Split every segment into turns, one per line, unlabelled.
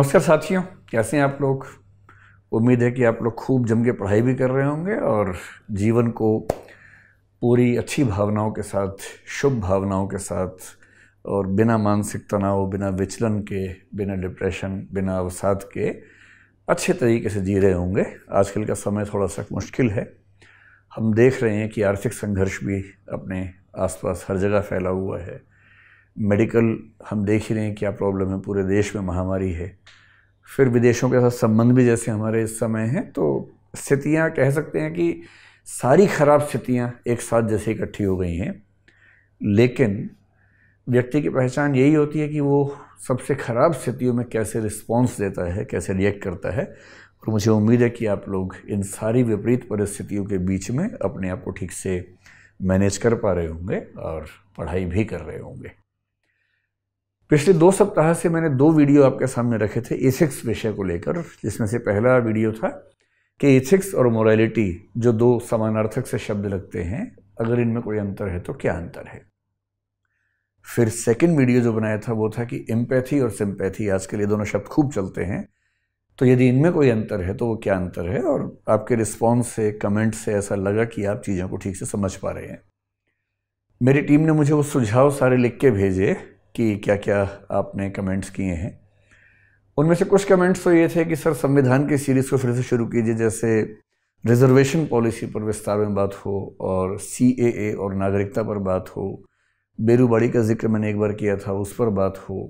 नमस्कार साथियों कैसे हैं आप लोग उम्मीद है कि आप लोग खूब जम के पढ़ाई भी कर रहे होंगे और जीवन को पूरी अच्छी भावनाओं के साथ शुभ भावनाओं के साथ और बिना मानसिक तनाव बिना विचलन के बिना डिप्रेशन बिना अवसाद के अच्छे तरीके से जी रहे होंगे आजकल का समय थोड़ा सा मुश्किल है हम देख रहे हैं कि आर्थिक संघर्ष भी अपने आसपास हर जगह फैला हुआ है मेडिकल हम देख ही रहे हैं क्या प्रॉब्लम है पूरे देश में महामारी है फिर विदेशों के साथ संबंध भी जैसे हमारे इस समय हैं तो स्थितियाँ कह सकते हैं कि सारी खराब स्थितियाँ एक साथ जैसे इकट्ठी हो गई हैं लेकिन व्यक्ति की पहचान यही होती है कि वो सबसे ख़राब स्थितियों में कैसे रिस्पॉन्स देता है कैसे रिएक्ट करता है और मुझे उम्मीद है कि आप लोग इन सारी विपरीत परिस्थितियों के बीच में अपने आप को ठीक से मैनेज कर पा रहे होंगे और पढ़ाई भी कर रहे होंगे पिछले दो सप्ताह से मैंने दो वीडियो आपके सामने रखे थे एथिक्स विषय को लेकर जिसमें से पहला वीडियो था कि एथिक्स और मोरालिटी जो दो समानार्थक से शब्द लगते हैं अगर इनमें कोई अंतर है तो क्या अंतर है फिर सेकंड वीडियो जो बनाया था वो था कि एम्पैथी और सिंपैथी आज के लिए दोनों शब्द खूब चलते हैं तो यदि इनमें कोई अंतर है तो वो क्या अंतर है और आपके रिस्पॉन्स से कमेंट से ऐसा लगा कि आप चीज़ों को ठीक से समझ पा रहे हैं मेरी टीम ने मुझे वो सुझाव सारे लिख के भेजे कि क्या क्या आपने कमेंट्स किए हैं उनमें से कुछ कमेंट्स तो ये थे कि सर संविधान की सीरीज़ को फिर से शुरू कीजिए जैसे रिजर्वेशन पॉलिसी पर विस्तार में बात हो और सी और नागरिकता पर बात हो बेरूबाड़ी का जिक्र मैंने एक बार किया था उस पर बात हो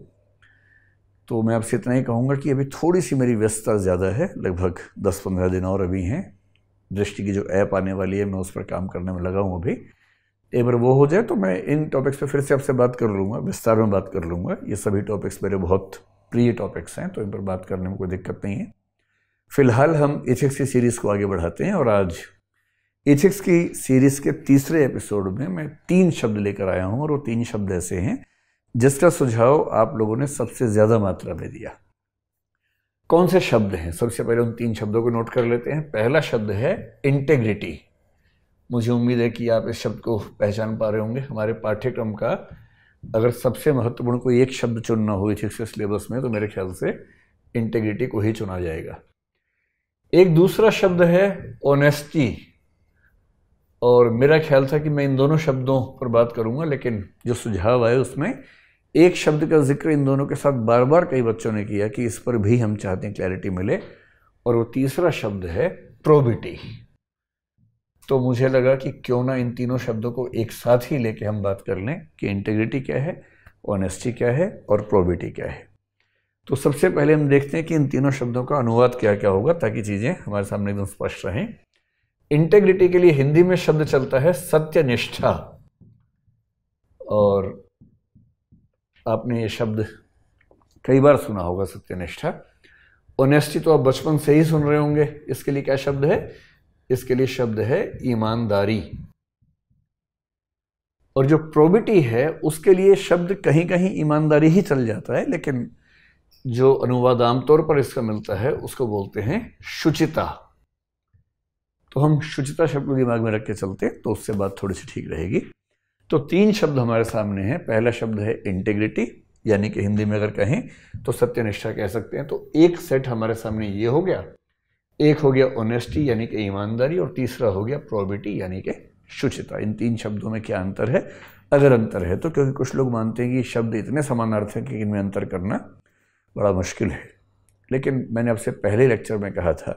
तो मैं आपसे इतना ही कहूँगा कि अभी थोड़ी सी मेरी व्यस्तता ज़्यादा है लगभग दस पंद्रह दिन और अभी हैं दृष्टि की जो ऐप आने वाली है मैं उस पर काम करने में लगा हूँ अभी एक बार वो हो जाए तो मैं इन टॉपिक्स पे फिर से आपसे बात कर लूँगा विस्तार में बात कर लूँगा ये सभी टॉपिक्स मेरे बहुत प्रिय टॉपिक्स हैं तो इन पर बात करने में कोई दिक्कत नहीं है फिलहाल हम एथिक्स की सीरीज़ को आगे बढ़ाते हैं और आज एथिक्स की सीरीज़ के तीसरे एपिसोड में मैं तीन शब्द लेकर आया हूँ और वो तीन शब्द ऐसे हैं जिसका सुझाव आप लोगों ने सबसे ज़्यादा मात्रा में दिया कौन से शब्द हैं सबसे पहले उन तीन शब्दों को नोट कर लेते हैं पहला शब्द है इंटेग्रिटी मुझे उम्मीद है कि आप इस शब्द को पहचान पा रहे होंगे हमारे पाठ्यक्रम का अगर सबसे महत्वपूर्ण कोई एक शब्द चुनना हो इस सिलेबस में तो मेरे ख्याल से इंटेग्रिटी को ही चुना जाएगा एक दूसरा शब्द है ओनेस्टी और मेरा ख्याल था कि मैं इन दोनों शब्दों पर बात करूंगा लेकिन जो सुझाव आए उसमें एक शब्द का जिक्र इन दोनों के साथ बार बार कई बच्चों ने किया कि इस पर भी हम चाहते हैं क्लैरिटी मिले और वो तीसरा शब्द है प्रोबिटी तो मुझे लगा कि क्यों ना इन तीनों शब्दों को एक साथ ही लेके हम बात कर लें कि इंटेग्रिटी क्या है ऑनेस्टी क्या है और प्रोबिटी क्या है तो सबसे पहले हम देखते हैं कि इन तीनों शब्दों का अनुवाद क्या क्या होगा ताकि चीज़ें हमारे सामने एकदम स्पष्ट रहें इंटेग्रिटी के लिए हिंदी में शब्द चलता है सत्यनिष्ठा और आपने ये शब्द कई बार सुना होगा सत्यनिष्ठा ऑनेस्टी तो आप बचपन से ही सुन रहे होंगे इसके लिए क्या शब्द है इसके लिए शब्द है ईमानदारी और जो प्रोबिटी है उसके लिए शब्द कहीं कहीं ईमानदारी ही चल जाता है लेकिन जो अनुवाद आमतौर पर इसका मिलता है उसको बोलते हैं शुचिता तो हम शुचिता शब्द को दिमाग में रख के चलते तो उससे बात थोड़ी सी ठीक रहेगी तो तीन शब्द हमारे सामने हैं पहला शब्द है इंटेग्रिटी यानी कि हिंदी में अगर कहें तो सत्यनिष्ठा कह सकते हैं तो एक सेट हमारे सामने ये हो गया एक हो गया ऑनेस्टी यानी कि ईमानदारी और तीसरा हो गया प्रोबिटी यानी कि शुचिता इन तीन शब्दों में क्या अंतर है अगर अंतर है तो क्योंकि कुछ लोग मानते हैं कि शब्द इतने समानार्थक हैं कि इनमें अंतर करना बड़ा मुश्किल है लेकिन मैंने आपसे पहले लेक्चर में कहा था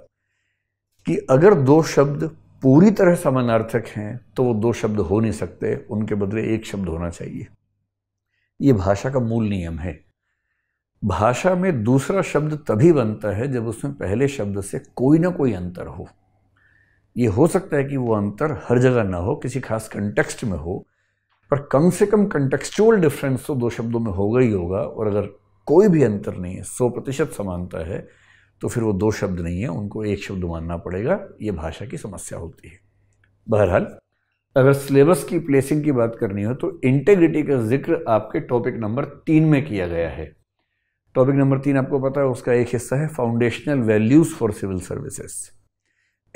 कि अगर दो शब्द पूरी तरह समानार्थक हैं तो वो दो शब्द हो नहीं सकते उनके बदले एक शब्द होना चाहिए ये भाषा का मूल नियम है भाषा में दूसरा शब्द तभी बनता है जब उसमें पहले शब्द से कोई ना कोई अंतर हो ये हो सकता है कि वो अंतर हर जगह ना हो किसी खास कंटेक्स्ट में हो पर कम से कम कंटेक्चुअल डिफरेंस तो दो शब्दों में होगा ही होगा और अगर कोई भी अंतर नहीं है सौ प्रतिशत समानता है तो फिर वो दो शब्द नहीं है उनको एक शब्द मानना पड़ेगा ये भाषा की समस्या होती है बहरहाल अगर सिलेबस की प्लेसिंग की बात करनी हो तो इंटेग्रिटी का जिक्र आपके टॉपिक नंबर तीन में किया गया है टॉपिक नंबर तीन आपको पता है उसका एक हिस्सा है foundational values for civil services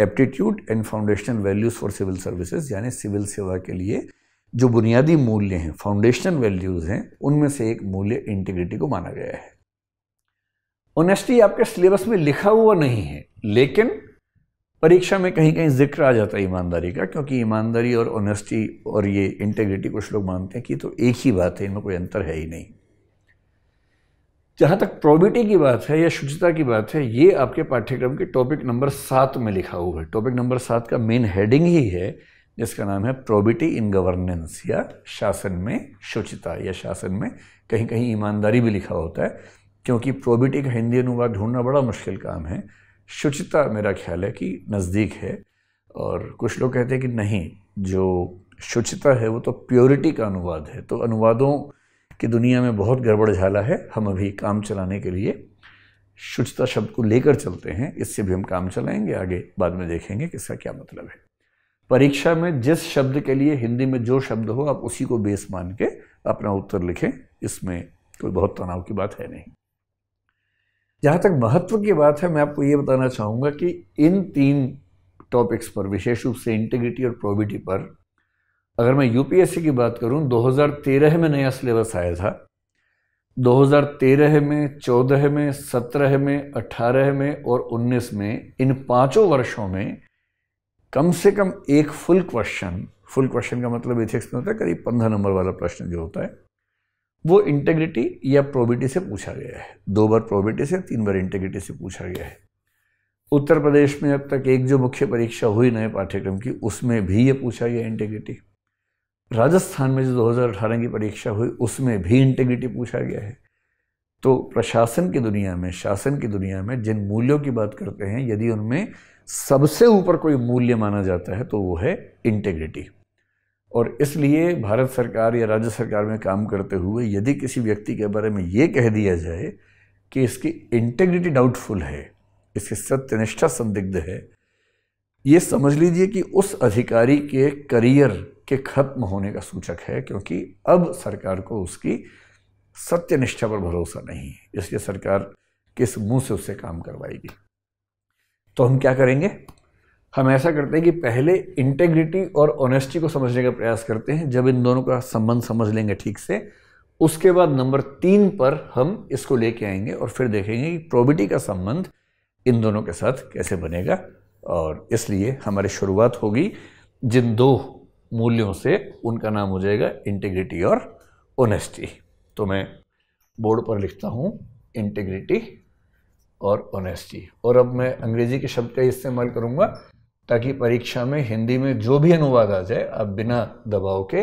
aptitude and foundational values for civil services यानी सिविल सेवा के लिए जो बुनियादी मूल्य हैं फाउंडेशनल वैल्यूज़ हैं उनमें से एक मूल्य इंटीग्रिटी को माना गया है ऑनेस्टी आपके सिलेबस में लिखा हुआ नहीं है लेकिन परीक्षा में कहीं कहीं जिक्र आ जाता है ईमानदारी का क्योंकि ईमानदारी और ऑनेस्टी और ये इंटेग्रिटी कुछ लोग मानते हैं कि तो एक ही बात है इनमें कोई अंतर है ही नहीं जहाँ तक प्रॉबिटी की बात है या शुचिता की बात है ये आपके पाठ्यक्रम के टॉपिक नंबर सात में लिखा हुआ है टॉपिक नंबर सात का मेन हेडिंग ही है जिसका नाम है प्रोबिटी इन गवर्नेंस या शासन में शुचिता या शासन में कहीं कहीं ईमानदारी भी लिखा होता है क्योंकि प्रोबिटी का हिंदी अनुवाद ढूंढना बड़ा मुश्किल काम है शुचिता मेरा ख्याल है कि नज़दीक है और कुछ लोग कहते हैं कि नहीं जो शुचिता है वो तो प्योरिटी का अनुवाद है तो अनुवादों कि दुनिया में बहुत गड़बड़ झाला है हम अभी काम चलाने के लिए शुद्धता शब्द को लेकर चलते हैं इससे भी हम काम चलाएंगे आगे बाद में देखेंगे कि इसका क्या मतलब है परीक्षा में जिस शब्द के लिए हिंदी में जो शब्द हो आप उसी को बेस मान के अपना उत्तर लिखें इसमें कोई बहुत तनाव की बात है नहीं जहाँ तक महत्व की बात है मैं आपको ये बताना चाहूँगा कि इन तीन टॉपिक्स पर विशेष रूप से इंटीग्रिटी और प्रोबिटी पर अगर मैं यूपीएससी की बात करूं 2013 में नया सिलेबस आया था 2013 में 14 में 17 में 18 में और 19 में इन पांचों वर्षों में कम से कम एक फुल क्वेश्चन फुल क्वेश्चन का मतलब एथिक्स में होता है करीब पंद्रह नंबर वाला प्रश्न जो होता है वो इंटेग्रिटी या प्रोबिटी से पूछा गया है दो बार प्रोबिटी से तीन बार इंटेग्रिटी से पूछा गया है उत्तर प्रदेश में अब तक एक जो मुख्य परीक्षा हुई नए पाठ्यक्रम की उसमें भी ये पूछा गया इंटेग्रिटी राजस्थान में जो 2018 की परीक्षा हुई उसमें भी इंटेग्रिटी पूछा गया है तो प्रशासन की दुनिया में शासन की दुनिया में जिन मूल्यों की बात करते हैं यदि उनमें सबसे ऊपर कोई मूल्य माना जाता है तो वो है इंटेग्रिटी और इसलिए भारत सरकार या राज्य सरकार में काम करते हुए यदि किसी व्यक्ति के बारे में ये कह दिया जाए कि इसकी इंटेग्रिटी डाउटफुल है इसकी सत्यनिष्ठा संदिग्ध है ये समझ लीजिए कि उस अधिकारी के करियर के खत्म होने का सूचक है क्योंकि अब सरकार को उसकी सत्य निष्ठा पर भरोसा नहीं है इसलिए सरकार किस मुंह से उससे काम करवाएगी तो हम क्या करेंगे हम ऐसा करते हैं कि पहले इंटेग्रिटी और ऑनेस्टी को समझने का प्रयास करते हैं जब इन दोनों का संबंध समझ लेंगे ठीक से उसके बाद नंबर तीन पर हम इसको लेके आएंगे और फिर देखेंगे कि प्रोबिटी का संबंध इन दोनों के साथ कैसे बनेगा और इसलिए हमारी शुरुआत होगी जिन दो मूल्यों से उनका नाम हो जाएगा इंटीग्रिटी और ओनेस्टी तो मैं बोर्ड पर लिखता हूँ इंटीग्रिटी और ओनेस्टी और अब मैं अंग्रेजी के शब्द का इस्तेमाल करूँगा ताकि परीक्षा में हिंदी में जो भी अनुवाद आ जाए आप बिना दबाव के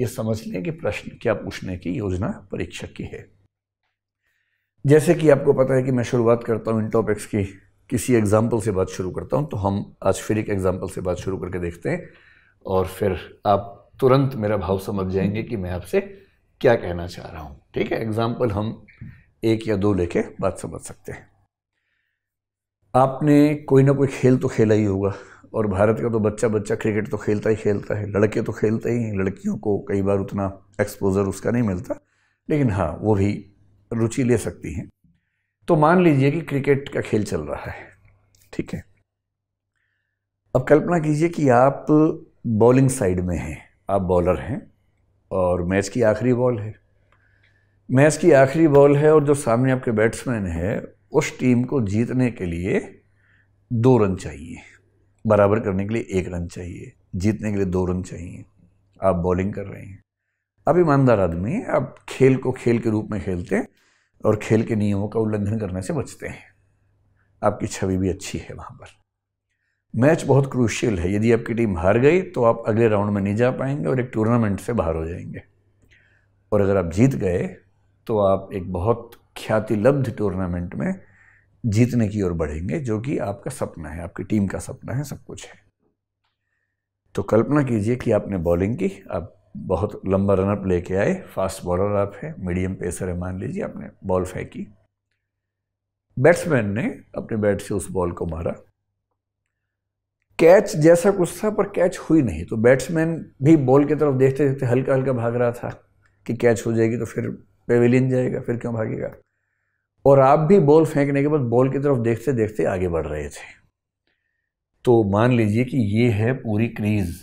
ये समझ लें कि प्रश्न क्या पूछने की योजना परीक्षक की है जैसे कि आपको पता है कि मैं शुरुआत करता हूँ इन टॉपिक्स की किसी एग्जाम्पल से बात शुरू करता हूँ तो हम आज फिर एक एग्जाम्पल से बात शुरू करके देखते हैं और फिर आप तुरंत मेरा भाव समझ जाएंगे कि मैं आपसे क्या कहना चाह रहा हूँ ठीक है एग्जाम्पल हम एक या दो लेके बात समझ सकते हैं आपने कोई ना कोई खेल तो खेला ही होगा और भारत का तो बच्चा बच्चा क्रिकेट तो खेलता ही खेलता है लड़के तो खेलते ही हैं लड़कियों को कई बार उतना एक्सपोज़र उसका नहीं मिलता लेकिन हाँ वो भी रुचि ले सकती हैं तो मान लीजिए कि क्रिकेट का खेल चल रहा है ठीक है अब कल्पना कीजिए कि आप बॉलिंग साइड में हैं आप बॉलर हैं और मैच की आखिरी बॉल है मैच की आखिरी बॉल है और जो सामने आपके बैट्समैन है उस टीम को जीतने के लिए दो रन चाहिए बराबर करने के लिए एक रन चाहिए जीतने के लिए दो रन चाहिए आप बॉलिंग कर रहे हैं आप ईमानदार आदमी हैं आप खेल को खेल के रूप में खेलते हैं और खेल के नियमों का उल्लंघन करने से बचते हैं आपकी छवि भी अच्छी है वहाँ पर मैच बहुत क्रूशियल है यदि आपकी टीम हार गई तो आप अगले राउंड में नहीं जा पाएंगे और एक टूर्नामेंट से बाहर हो जाएंगे और अगर आप जीत गए तो आप एक बहुत ख्यातिलब्ध टूर्नामेंट में जीतने की ओर बढ़ेंगे जो कि आपका सपना है आपकी टीम का सपना है सब कुछ है तो कल्पना कीजिए कि आपने बॉलिंग की आप बहुत लंबा रनअप लेके आए फास्ट बॉलर आप हैं मीडियम पेसर है मान लीजिए आपने बॉल फेंकी बैट्समैन ने अपने बैट से उस बॉल को मारा कैच जैसा कुछ था पर कैच हुई नहीं तो बैट्समैन भी बॉल की तरफ देखते देखते हल्का हल्का भाग रहा था कि कैच हो जाएगी तो फिर पेविलियन जाएगा फिर क्यों भागेगा और आप भी बॉल फेंकने के बाद बॉल की तरफ देखते देखते आगे बढ़ रहे थे तो मान लीजिए कि ये है पूरी क्रीज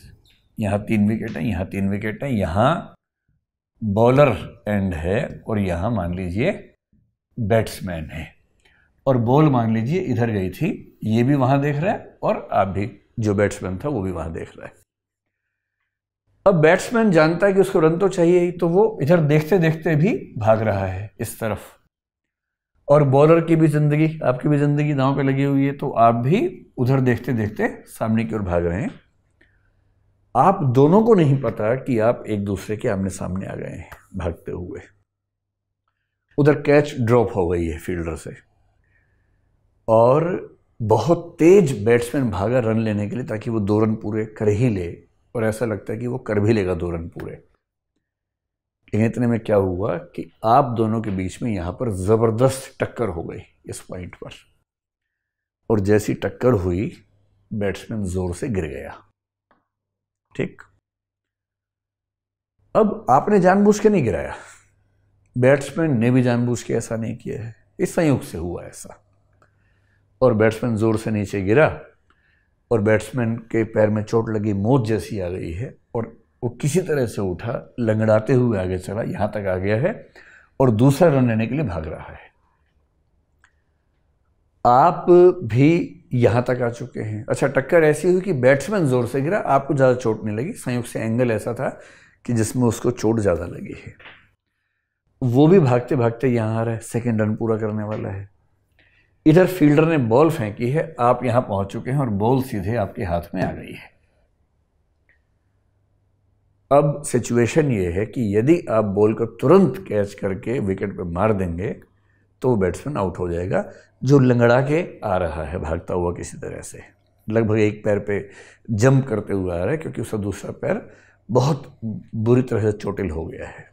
यहाँ तीन विकेट हैं यहाँ तीन विकेट हैं यहाँ बॉलर एंड है और यहाँ मान लीजिए बैट्समैन है और बॉल मान लीजिए इधर गई थी ये भी वहाँ देख रहा है और आप भी जो बैट्समैन था वो भी वहां देख रहा है अब बैट्समैन जानता है कि उसको रन तो चाहिए ही तो वो इधर देखते देखते भी भाग रहा है इस तरफ और बॉलर की भी ज़िंदगी आपकी भी ज़िंदगी दांव पे लगी हुई है तो आप भी उधर देखते देखते सामने की ओर भाग रहे हैं आप दोनों को नहीं पता कि आप एक दूसरे के आमने सामने आ गए हैं भागते हुए उधर कैच ड्रॉप हो गई है फील्डर से और बहुत तेज बैट्समैन भागा रन लेने के लिए ताकि वो दो रन पूरे कर ही ले और ऐसा लगता है कि वो कर भी लेगा दो रन पूरे लेकिन इतने में क्या हुआ कि आप दोनों के बीच में यहाँ पर ज़बरदस्त टक्कर हो गई इस पॉइंट पर और जैसी टक्कर हुई बैट्समैन ज़ोर से गिर गया ठीक अब आपने जानबूझ के नहीं गिराया बैट्समैन ने भी जानबूझ के ऐसा नहीं किया है इस संयुक्त से हुआ ऐसा और बैट्समैन ज़ोर से नीचे गिरा और बैट्समैन के पैर में चोट लगी मौत जैसी आ गई है और वो किसी तरह से उठा लंगड़ाते हुए आगे चला यहाँ तक आ गया है और दूसरा रन लेने के लिए भाग रहा है आप भी यहाँ तक आ चुके हैं अच्छा टक्कर ऐसी हुई कि बैट्समैन ज़ोर से गिरा आपको ज़्यादा चोट नहीं लगी संयुक्त से एंगल ऐसा था कि जिसमें उसको चोट ज़्यादा लगी है वो भी भागते भागते यहाँ आ रहा है सेकेंड रन पूरा करने वाला है इधर फील्डर ने बॉल फेंकी है आप यहां पहुंच चुके हैं और बॉल सीधे आपके हाथ में आ गई है अब सिचुएशन ये है कि यदि आप बॉल को तुरंत कैच करके विकेट पर मार देंगे तो बैट्समैन आउट हो जाएगा जो लंगड़ा के आ रहा है भागता हुआ किसी तरह से लगभग एक पैर पे जंप करते हुए आ रहा है क्योंकि उसका दूसरा पैर बहुत बुरी तरह से चोटिल हो गया है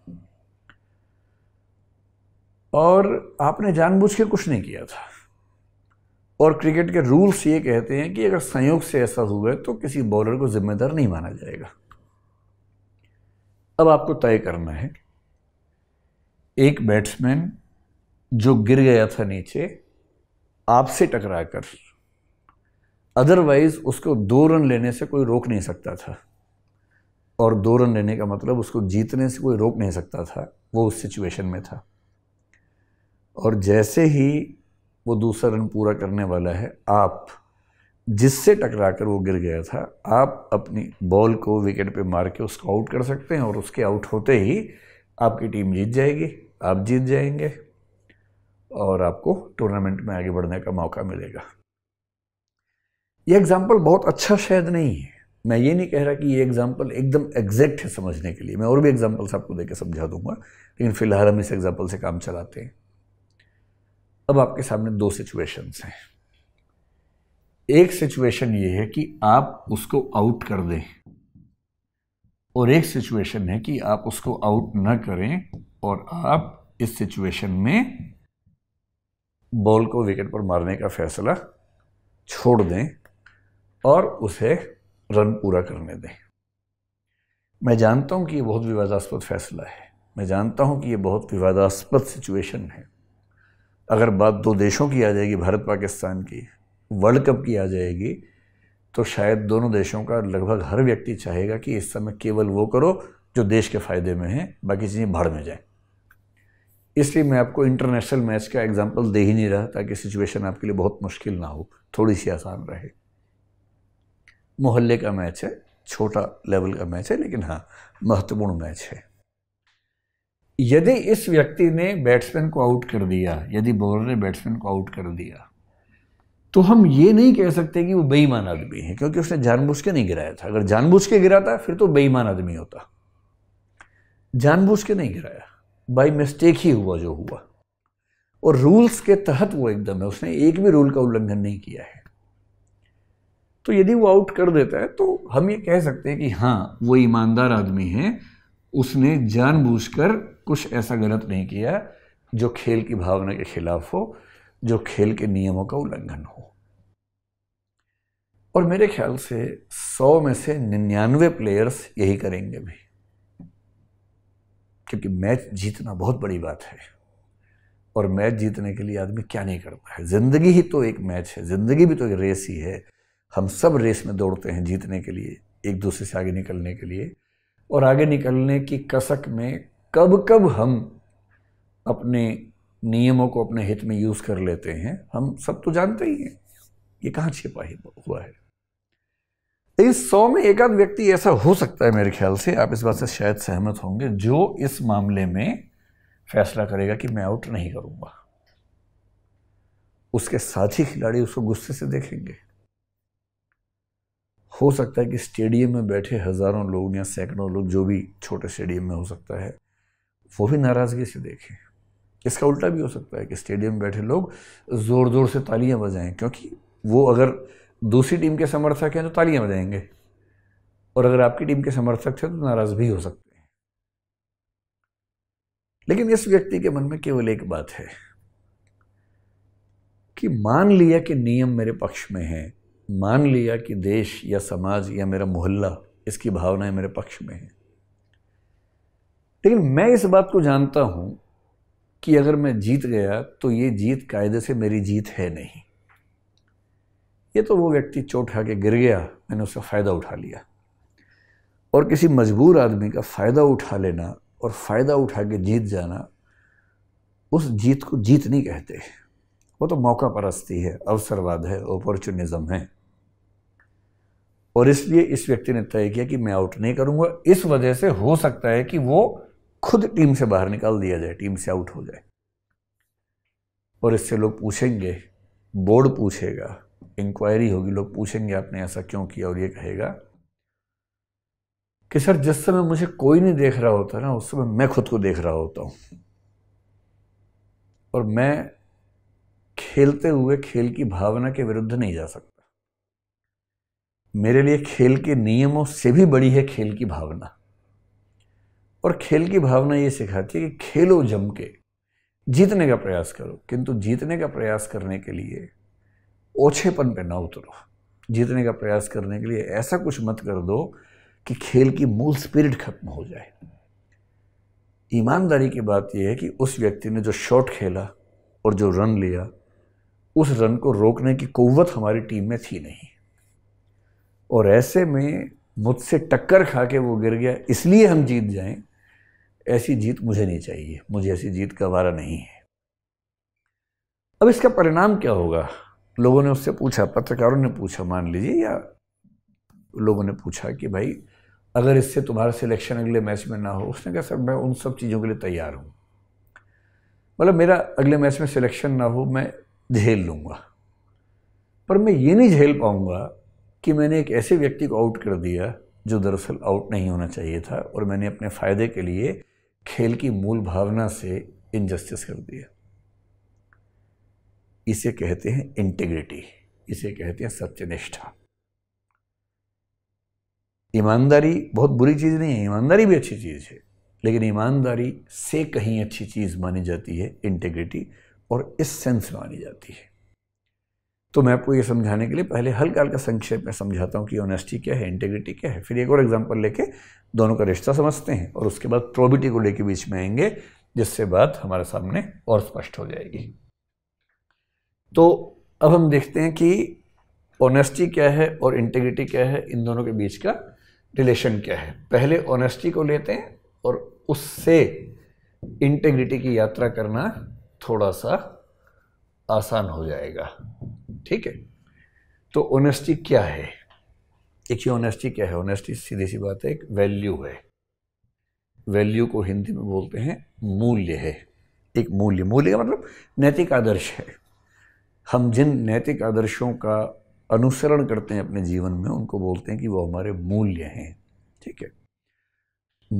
और आपने जानबूझ के कुछ नहीं किया था और क्रिकेट के रूल्स ये कहते हैं कि अगर संयोग से ऐसा हुआ है तो किसी बॉलर को ज़िम्मेदार नहीं माना जाएगा अब आपको तय करना है एक बैट्समैन जो गिर गया था नीचे आपसे टकरा कर अदरवाइज़ उसको दो रन लेने से कोई रोक नहीं सकता था और दो रन लेने का मतलब उसको जीतने से कोई रोक नहीं सकता था वो उस सिचुएशन में था और जैसे ही वो दूसरा रन पूरा करने वाला है आप जिससे टकरा कर वो गिर गया था आप अपनी बॉल को विकेट पे मार के उसको आउट कर सकते हैं और उसके आउट होते ही आपकी टीम जीत जाएगी आप जीत जाएंगे और आपको टूर्नामेंट में आगे बढ़ने का मौका मिलेगा ये एग्ज़ाम्पल बहुत अच्छा शायद नहीं है मैं ये नहीं कह रहा कि ये एग्ज़ाम्पल एकदम एग्जैक्ट है समझने के लिए मैं और भी एग्ज़ाम्पल्स आपको देकर समझा दूंगा लेकिन फ़िलहाल हम इस एग्ज़ाम्पल से काम चलाते हैं अब आपके सामने दो सिचुएशंस हैं एक सिचुएशन ये है कि आप उसको आउट कर दें और एक सिचुएशन है कि आप उसको आउट न करें और आप इस सिचुएशन में बॉल को विकेट पर मारने का फैसला छोड़ दें और उसे रन पूरा करने दें मैं जानता हूं कि यह बहुत विवादास्पद फैसला है मैं जानता हूं कि यह बहुत विवादास्पद सिचुएशन है अगर बात दो देशों की आ जाएगी भारत पाकिस्तान की वर्ल्ड कप की आ जाएगी तो शायद दोनों देशों का लगभग हर व्यक्ति चाहेगा कि इस समय केवल वो करो जो देश के फ़ायदे में है बाकी चीज़ें भाड़ में जाएँ इसलिए मैं आपको इंटरनेशनल मैच का एग्जाम्पल दे ही नहीं रहा ताकि सिचुएशन आपके लिए बहुत मुश्किल ना हो थोड़ी सी आसान रहे मोहल्ले का मैच है छोटा लेवल का मैच है लेकिन हाँ महत्वपूर्ण मैच है यदि इस व्यक्ति ने बैट्समैन को आउट कर दिया यदि बॉलर ने बैट्समैन को आउट कर दिया तो हम ये नहीं कह सकते कि वो बेईमान आदमी है क्योंकि उसने जानबूझ के नहीं गिराया था अगर जानबूझ के गिराता फिर तो बेईमान आदमी होता जानबूझ के नहीं गिराया बाई मिस्टेक ही हुआ जो हुआ और रूल्स के तहत वो एकदम है उसने एक भी रूल का उल्लंघन नहीं किया है तो यदि वो आउट कर देता है तो हम ये कह सकते हैं कि हाँ वो ईमानदार आदमी है उसने जानबूझकर कुछ ऐसा गलत नहीं किया जो खेल की भावना के खिलाफ हो जो खेल के नियमों का उल्लंघन हो और मेरे ख्याल से सौ में से निन्यानवे प्लेयर्स यही करेंगे भी क्योंकि मैच जीतना बहुत बड़ी बात है और मैच जीतने के लिए आदमी क्या नहीं करता है ज़िंदगी ही तो एक मैच है ज़िंदगी भी तो एक रेस ही है हम सब रेस में दौड़ते हैं जीतने के लिए एक दूसरे से आगे निकलने के लिए और आगे निकलने की कसक में कब कब हम अपने नियमों को अपने हित में यूज़ कर लेते हैं हम सब तो जानते ही हैं ये कहाँ छिपा हुआ है इस सौ में एक आध व्यक्ति ऐसा हो सकता है मेरे ख्याल से आप इस बात से शायद सहमत होंगे जो इस मामले में फैसला करेगा कि मैं आउट नहीं करूँगा उसके साथी खिलाड़ी उसको गुस्से से देखेंगे हो सकता है कि स्टेडियम में बैठे हज़ारों लोग या सैकड़ों लोग जो भी छोटे स्टेडियम में हो सकता है वो भी नाराज़गी से देखें इसका उल्टा भी हो सकता है कि स्टेडियम में बैठे लोग ज़ोर ज़ोर से तालियां बजाएं क्योंकि वो अगर दूसरी टीम के समर्थक हैं तो तालियां बजाएंगे और अगर आपकी टीम के समर्थक थे तो नाराज़ भी हो सकते हैं लेकिन इस व्यक्ति के मन में केवल एक बात है कि मान लिया कि नियम मेरे पक्ष में हैं मान लिया कि देश या समाज या मेरा मोहल्ला इसकी भावनाएं मेरे पक्ष में है लेकिन मैं इस बात को जानता हूं कि अगर मैं जीत गया तो ये जीत कायदे से मेरी जीत है नहीं ये तो वो व्यक्ति चोट खा के गिर गया मैंने उसका फ़ायदा उठा लिया और किसी मजबूर आदमी का फ़ायदा उठा लेना और फ़ायदा उठा के जीत जाना उस जीत को जीत नहीं कहते वो तो मौका परस्ती है अवसरवाद है अपॉर्चुनिज़म है और इसलिए इस व्यक्ति ने तय किया कि मैं आउट नहीं करूंगा इस वजह से हो सकता है कि वो खुद टीम से बाहर निकाल दिया जाए टीम से आउट हो जाए और इससे लोग पूछेंगे बोर्ड पूछेगा इंक्वायरी होगी लोग पूछेंगे आपने ऐसा क्यों किया और ये कहेगा कि सर जिस समय मुझे कोई नहीं देख रहा होता ना उस समय मैं खुद को देख रहा होता हूं और मैं खेलते हुए खेल की भावना के विरुद्ध नहीं जा सकता मेरे लिए खेल के नियमों से भी बड़ी है खेल की भावना और खेल की भावना ये सिखाती है कि खेलो जम के जीतने का प्रयास करो किंतु जीतने का प्रयास करने के लिए ओछेपन पे ना उतरो जीतने का प्रयास करने के लिए ऐसा कुछ मत कर दो कि खेल की मूल स्पिरिट खत्म हो जाए ईमानदारी की बात यह है कि उस व्यक्ति ने जो शॉट खेला और जो रन लिया उस रन को रोकने की कुवत हमारी टीम में थी नहीं और ऐसे में मुझसे टक्कर खा के वो गिर गया इसलिए हम जीत जाएं ऐसी जीत मुझे नहीं चाहिए मुझे ऐसी जीत का वारा नहीं है अब इसका परिणाम क्या होगा लोगों ने उससे पूछा पत्रकारों ने पूछा मान लीजिए या लोगों ने पूछा कि भाई अगर इससे तुम्हारा सिलेक्शन अगले मैच में ना हो उसने कहा सर मैं उन सब चीज़ों के लिए तैयार हूँ मतलब मेरा अगले मैच में सिलेक्शन ना हो मैं झेल लूँगा पर मैं ये नहीं झेल पाऊँगा कि मैंने एक ऐसे व्यक्ति को आउट कर दिया जो दरअसल आउट नहीं होना चाहिए था और मैंने अपने फ़ायदे के लिए खेल की मूल भावना से इनजस्टिस कर दिया इसे कहते हैं इंटेग्रिटी इसे कहते हैं सत्यनिष्ठा ईमानदारी बहुत बुरी चीज़ नहीं है ईमानदारी भी अच्छी चीज़ है लेकिन ईमानदारी से कहीं अच्छी चीज़ मानी जाती है इंटेग्रिटी और इस सेंस मानी जाती है तो मैं आपको ये समझाने के लिए पहले हल्का हल्का संक्षेप में समझाता हूँ कि ऑनेस्टी क्या है इंटेग्रिटी क्या है फिर एक और एग्जाम्पल लेके दोनों का रिश्ता समझते हैं और उसके बाद प्रोबिटी को लेके बीच में आएंगे जिससे बात हमारे सामने और स्पष्ट हो जाएगी तो अब हम देखते हैं कि ऑनेस्टी क्या है और इंटेग्रिटी क्या है इन दोनों के बीच का रिलेशन क्या है पहले ऑनेस्टी को लेते हैं और उससे इंटेग्रिटी की यात्रा करना थोड़ा सा आसान हो जाएगा ठीक है तो ओनेस्टी क्या है देखिए ऑनेस्टी क्या है ऑनेस्टी सीधी सी बात है एक वैल्यू है वैल्यू को हिंदी में बोलते हैं मूल्य है एक मूल्य मूल्य का मतलब नैतिक आदर्श है हम जिन नैतिक आदर्शों का अनुसरण करते हैं अपने जीवन में उनको बोलते हैं कि वो हमारे मूल्य हैं ठीक है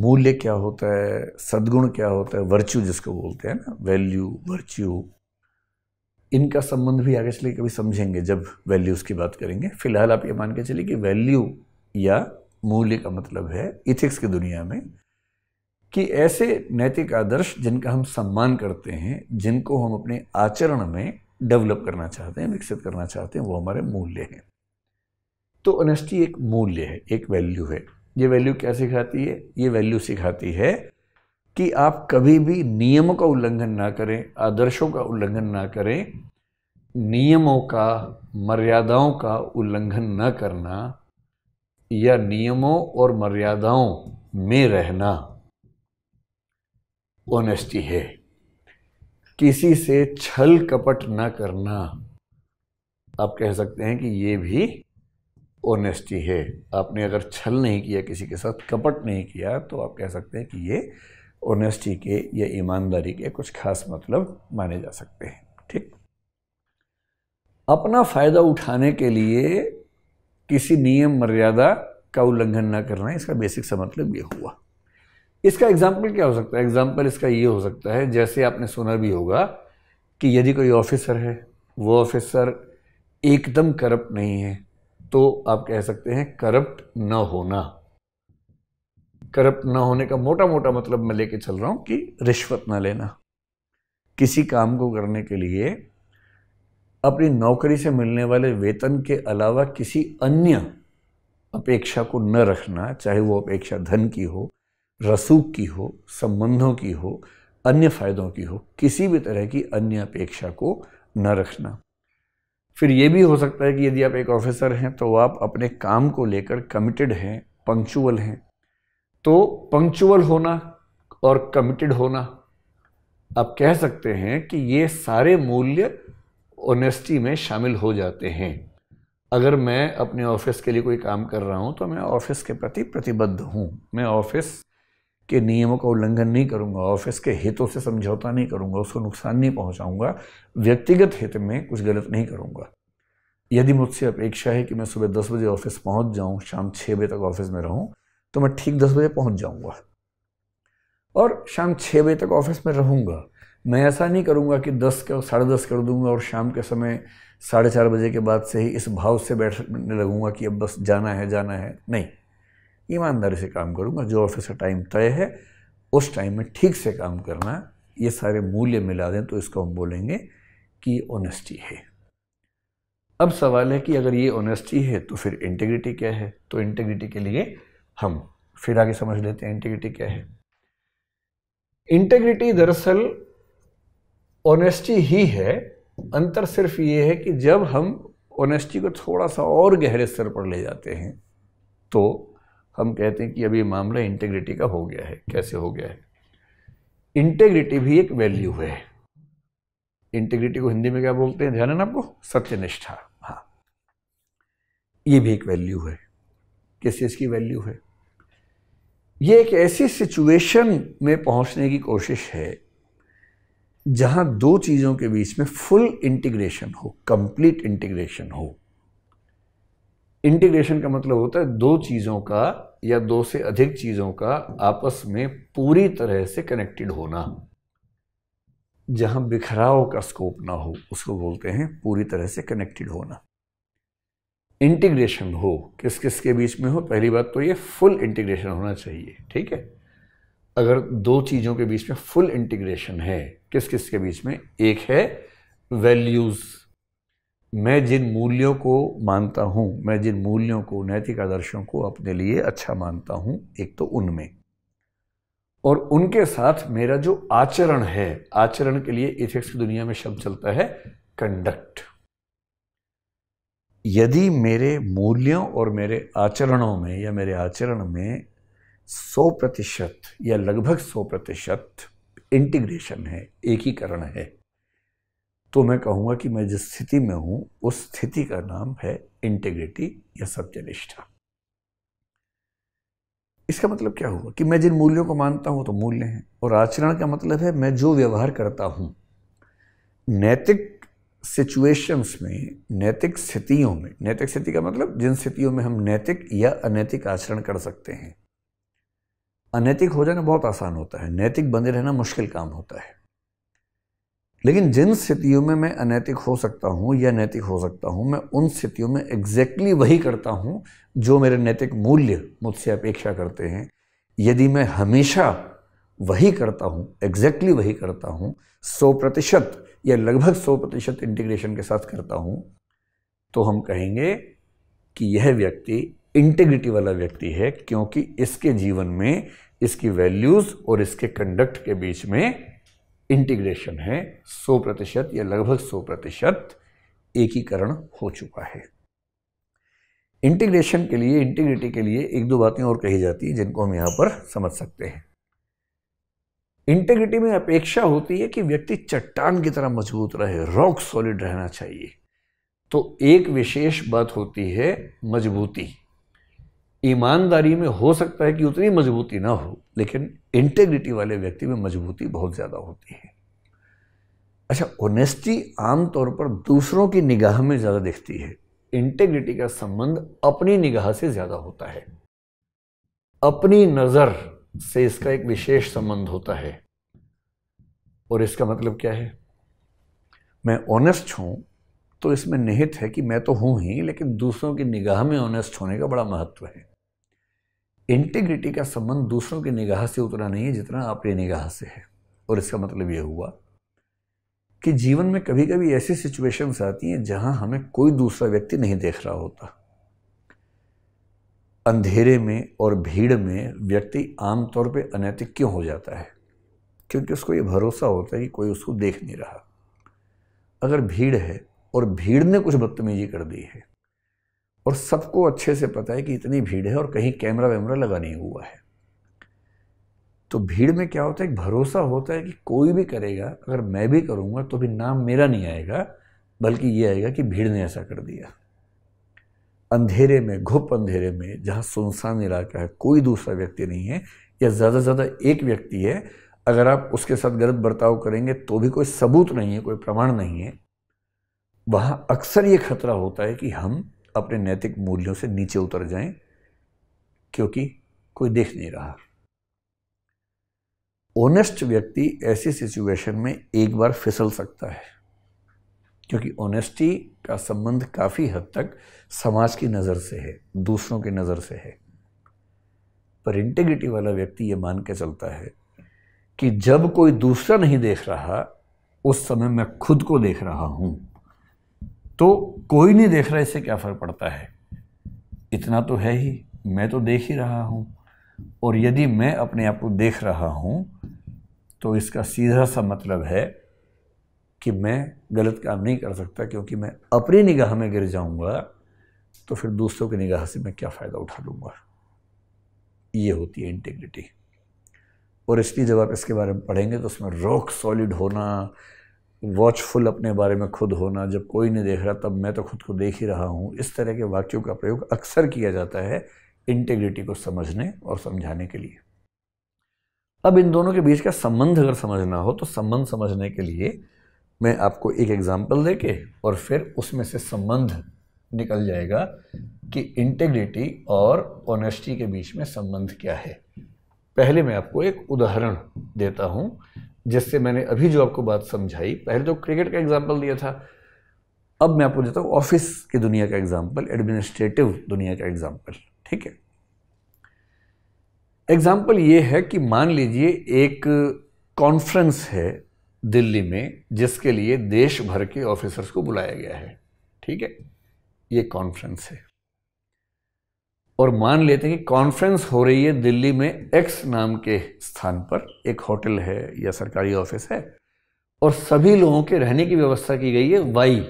मूल्य क्या होता है सद्गुण क्या होता है वर्च्यू जिसको बोलते हैं ना वैल्यू वर्च्यू इनका संबंध भी आगे चले कभी समझेंगे जब वैल्यूज़ की बात करेंगे फिलहाल आप ये मान के चलिए कि वैल्यू या मूल्य का मतलब है इथिक्स की दुनिया में कि ऐसे नैतिक आदर्श जिनका हम सम्मान करते हैं जिनको हम अपने आचरण में डेवलप करना चाहते हैं विकसित करना चाहते हैं वो हमारे मूल्य हैं तो ऑनेस्टी एक मूल्य है एक वैल्यू है ये वैल्यू क्या सिखाती है ये वैल्यू सिखाती है कि आप कभी भी नियमों का उल्लंघन ना करें आदर्शों का उल्लंघन ना करें नियमों का मर्यादाओं का उल्लंघन न करना या नियमों और मर्यादाओं में रहना ऑनेस्टी है किसी से छल कपट ना करना आप कह सकते हैं कि ये भी ऑनेस्टी है आपने अगर छल नहीं किया किसी के साथ कपट नहीं किया तो आप कह सकते हैं कि ये ऑनेस्टी के या ईमानदारी के कुछ खास मतलब माने जा सकते हैं ठीक अपना फ़ायदा उठाने के लिए किसी नियम मर्यादा का उल्लंघन ना करना इसका बेसिक सा मतलब ये हुआ इसका एग्जाम्पल क्या हो सकता है एग्जाम्पल इसका ये हो सकता है जैसे आपने सुना भी होगा कि यदि कोई ऑफिसर है वो ऑफिसर एकदम करप्ट नहीं है तो आप कह सकते हैं करप्ट न होना करप्ट ना होने का मोटा मोटा मतलब मैं लेके चल रहा हूँ कि रिश्वत ना लेना किसी काम को करने के लिए अपनी नौकरी से मिलने वाले वेतन के अलावा किसी अन्य अपेक्षा को न रखना चाहे वो अपेक्षा धन की हो रसूख की हो संबंधों की हो अन्य फ़ायदों की हो किसी भी तरह की अन्य अपेक्षा को न रखना फिर ये भी हो सकता है कि यदि आप एक ऑफिसर हैं तो आप अपने काम को लेकर कमिटेड हैं पंक्चुअल हैं तो पंक्चुअल होना और कमिटेड होना आप कह सकते हैं कि ये सारे मूल्य ऑनेस्टी में शामिल हो जाते हैं अगर मैं अपने ऑफिस के लिए कोई काम कर रहा हूँ तो मैं ऑफिस के प्रति प्रतिबद्ध हूँ मैं ऑफिस के नियमों का उल्लंघन नहीं करूँगा ऑफिस के हितों से समझौता नहीं करूँगा उसको नुकसान नहीं पहुँचाऊँगा व्यक्तिगत हित में कुछ गलत नहीं करूँगा यदि मुझसे अपेक्षा है कि मैं सुबह दस बजे ऑफिस पहुँच जाऊँ शाम छः बजे तक ऑफिस में रहूँ तो मैं ठीक दस बजे पहुंच जाऊंगा और शाम छः बजे तक ऑफिस में रहूंगा मैं ऐसा नहीं करूंगा कि दस कर साढ़े दस कर दूंगा और शाम के समय साढ़े चार बजे के बाद से ही इस भाव से बैठने लगूंगा कि अब बस जाना है जाना है नहीं ईमानदारी से काम करूंगा जो ऑफिस का टाइम तय है उस टाइम में ठीक से काम करना ये सारे मूल्य मिला दें तो इसको हम बोलेंगे कि ऑनेस्टी है अब सवाल है कि अगर ये ऑनेस्टी है तो फिर इंटेग्रिटी क्या है तो इंटेग्रिटी के लिए हम फिर आगे समझ लेते हैं इंटीग्रिटी क्या है इंटेग्रिटी दरअसल ऑनेस्टी ही है अंतर सिर्फ ये है कि जब हम ऑनेस्टी को थोड़ा सा और गहरे स्तर पर ले जाते हैं तो हम कहते हैं कि अभी मामला इंटेग्रिटी का हो गया है कैसे हो गया है इंटेग्रिटी भी एक वैल्यू है इंटेग्रिटी को हिंदी में क्या बोलते हैं ध्यान है ना आपको सत्यनिष्ठा हाँ ये भी एक वैल्यू है किस चीज़ की वैल्यू है ये एक ऐसी सिचुएशन में पहुंचने की कोशिश है जहां दो चीज़ों के बीच में फुल इंटीग्रेशन हो कंप्लीट इंटीग्रेशन हो इंटीग्रेशन का मतलब होता है दो चीज़ों का या दो से अधिक चीज़ों का आपस में पूरी तरह से कनेक्टेड होना जहां बिखराव का स्कोप ना हो उसको बोलते हैं पूरी तरह से कनेक्टेड होना इंटीग्रेशन हो किस किस के बीच में हो पहली बात तो ये फुल इंटीग्रेशन होना चाहिए ठीक है अगर दो चीज़ों के बीच में फुल इंटीग्रेशन है किस किस के बीच में एक है वैल्यूज़ मैं जिन मूल्यों को मानता हूँ मैं जिन मूल्यों को नैतिक आदर्शों को अपने लिए अच्छा मानता हूँ एक तो उनमें और उनके साथ मेरा जो आचरण है आचरण के लिए इथिक्स की दुनिया में शब्द चलता है कंडक्ट यदि मेरे मूल्यों और मेरे आचरणों में या मेरे आचरण में 100 प्रतिशत या लगभग 100 प्रतिशत इंटीग्रेशन है एकीकरण है तो मैं कहूँगा कि मैं जिस स्थिति में हूँ उस स्थिति का नाम है इंटेग्रिटी या सत्यनिष्ठा इसका मतलब क्या हुआ कि मैं जिन मूल्यों को मानता हूँ तो मूल्य हैं और आचरण का मतलब है मैं जो व्यवहार करता हूँ नैतिक सिचुएशंस में नैतिक स्थितियों में नैतिक स्थिति का मतलब जिन स्थितियों में हम नैतिक या अनैतिक आचरण कर सकते हैं अनैतिक हो जाना बहुत आसान होता है नैतिक बने रहना मुश्किल काम होता है लेकिन जिन स्थितियों में मैं अनैतिक हो सकता हूँ या नैतिक हो सकता हूँ मैं उन स्थितियों में एग्जैक्टली exactly वही करता हूँ जो मेरे नैतिक मूल्य मुझसे अपेक्षा करते हैं यदि मैं हमेशा वही करता हूँ एग्जैक्टली exactly वही करता हूँ सौ प्रतिशत या लगभग 100 प्रतिशत इंटीग्रेशन के साथ करता हूँ तो हम कहेंगे कि यह व्यक्ति इंटीग्रिटी वाला व्यक्ति है क्योंकि इसके जीवन में इसकी वैल्यूज़ और इसके कंडक्ट के बीच में इंटीग्रेशन है 100 प्रतिशत या लगभग 100 प्रतिशत एकीकरण हो चुका है इंटीग्रेशन के लिए इंटीग्रिटी के लिए एक दो बातें और कही जाती हैं जिनको हम यहाँ पर समझ सकते हैं इंटेग्रिटी में अपेक्षा होती है कि व्यक्ति चट्टान की तरह मजबूत रहे रॉक सॉलिड रहना चाहिए तो एक विशेष बात होती है मजबूती ईमानदारी में हो सकता है कि उतनी मजबूती ना हो लेकिन इंटेग्रिटी वाले व्यक्ति में मजबूती बहुत ज़्यादा होती है अच्छा ओनेस्टी आमतौर पर दूसरों की निगाह में ज़्यादा दिखती है इंटेग्रिटी का संबंध अपनी निगाह से ज़्यादा होता है अपनी नज़र से इसका एक विशेष संबंध होता है और इसका मतलब क्या है मैं ऑनेस्ट हूं तो इसमें निहित है कि मैं तो हूं ही लेकिन दूसरों की निगाह में ऑनेस्ट होने का बड़ा महत्व है इंटीग्रिटी का संबंध दूसरों की निगाह से उतना नहीं है जितना आपकी निगाह से है और इसका मतलब यह हुआ कि जीवन में कभी कभी ऐसी सिचुएशंस आती हैं जहां हमें कोई दूसरा व्यक्ति नहीं देख रहा होता अंधेरे में और भीड़ में व्यक्ति आमतौर पर अनैतिक क्यों हो जाता है क्योंकि उसको ये भरोसा होता है कि कोई उसको देख नहीं रहा अगर भीड़ है और भीड़ ने कुछ बदतमीजी कर दी है और सबको अच्छे से पता है कि इतनी भीड़ है और कहीं कैमरा वैमरा लगा नहीं हुआ है तो भीड़ में क्या होता है एक भरोसा होता है कि कोई भी करेगा अगर मैं भी करूँगा तो भी नाम मेरा नहीं आएगा बल्कि ये आएगा कि भीड़ ने ऐसा कर दिया अंधेरे में घुप अंधेरे में जहाँ सुनसान इलाका है कोई दूसरा व्यक्ति नहीं है या ज़्यादा से ज़्यादा एक व्यक्ति है अगर आप उसके साथ गलत बर्ताव करेंगे तो भी कोई सबूत नहीं है कोई प्रमाण नहीं है वहाँ अक्सर ये खतरा होता है कि हम अपने नैतिक मूल्यों से नीचे उतर जाएं क्योंकि कोई देख नहीं रहा ओनेस्ट व्यक्ति ऐसी सिचुएशन में एक बार फिसल सकता है क्योंकि ऑनेस्टी का संबंध काफ़ी हद तक समाज की नज़र से है दूसरों की नज़र से है पर इंटेग्रिटी वाला व्यक्ति ये मान के चलता है कि जब कोई दूसरा नहीं देख रहा उस समय मैं खुद को देख रहा हूँ तो कोई नहीं देख रहा इससे क्या फ़र्क पड़ता है इतना तो है ही मैं तो देख ही रहा हूँ और यदि मैं अपने आप को देख रहा हूँ तो इसका सीधा सा मतलब है कि मैं गलत काम नहीं कर सकता क्योंकि मैं अपनी निगाह में गिर जाऊँगा तो फिर दूसरों की निगाह से मैं क्या फ़ायदा उठा लूँगा ये होती है इंटेग्रिटी और इसलिए जब आप इसके बारे में पढ़ेंगे तो उसमें रॉक सॉलिड होना वॉचफुल अपने बारे में खुद होना जब कोई नहीं देख रहा तब मैं तो खुद को देख ही रहा हूँ इस तरह के वाक्यों का प्रयोग अक्सर किया जाता है इंटेग्रिटी को समझने और समझाने के लिए अब इन दोनों के बीच का संबंध अगर समझना हो तो संबंध समझने के लिए मैं आपको एक एग्ज़ाम्पल देके और फिर उसमें से संबंध निकल जाएगा कि इंटेग्रिटी और ऑनेस्टी के बीच में संबंध क्या है पहले मैं आपको एक उदाहरण देता हूँ जिससे मैंने अभी जो आपको बात समझाई पहले तो क्रिकेट का एग्जाम्पल दिया था अब मैं आपको देता हूँ ऑफिस की दुनिया का एग्जाम्पल एडमिनिस्ट्रेटिव दुनिया का एग्जाम्पल ठीक है एग्जाम्पल ये है कि मान लीजिए एक कॉन्फ्रेंस है दिल्ली में जिसके लिए देश भर के ऑफिसर्स को बुलाया गया है ठीक है ये कॉन्फ्रेंस है और मान लेते हैं कि कॉन्फ्रेंस हो रही है दिल्ली में एक्स नाम के स्थान पर एक होटल है या सरकारी ऑफिस है और सभी लोगों के रहने की व्यवस्था की गई है वाई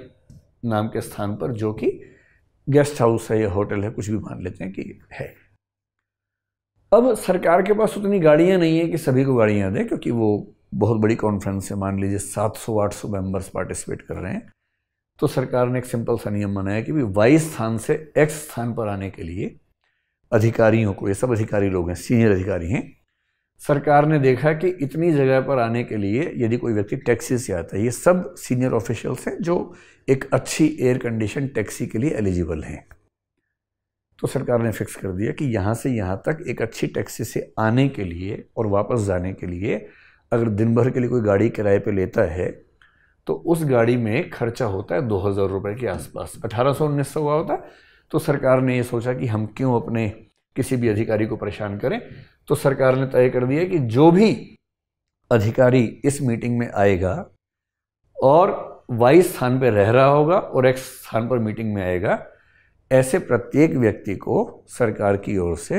नाम के स्थान पर जो कि गेस्ट हाउस है या होटल है कुछ भी मान लेते हैं कि है अब सरकार के पास उतनी गाड़ियां नहीं है कि सभी को गाड़ियां दें क्योंकि वो बहुत बड़ी कॉन्फ्रेंस है मान लीजिए 700-800 मेंबर्स पार्टिसिपेट कर रहे हैं तो सरकार ने एक सिंपल सा नियम बनाया कि वाई स्थान से एक्स स्थान पर आने के लिए अधिकारियों को ये सब अधिकारी लोग हैं सीनियर अधिकारी हैं सरकार ने देखा कि इतनी जगह पर आने के लिए यदि कोई व्यक्ति टैक्सी से आता है ये सब सीनियर ऑफिशियल्स हैं जो एक अच्छी एयर कंडीशन टैक्सी के लिए एलिजिबल हैं तो सरकार ने फिक्स कर दिया कि यहाँ से यहाँ तक एक अच्छी टैक्सी से आने के लिए और वापस जाने के लिए अगर दिन भर के लिए कोई गाड़ी किराए पर लेता है तो उस गाड़ी में खर्चा होता है दो हज़ार रुपये के आसपास अठारह सौ उन्नीस सौ हुआ होता है तो सरकार ने ये सोचा कि हम क्यों अपने किसी भी अधिकारी को परेशान करें तो सरकार ने तय कर दिया कि जो भी अधिकारी इस मीटिंग में आएगा और वाई स्थान पर रह रहा होगा और एक्स स्थान पर मीटिंग में आएगा ऐसे प्रत्येक व्यक्ति को सरकार की ओर से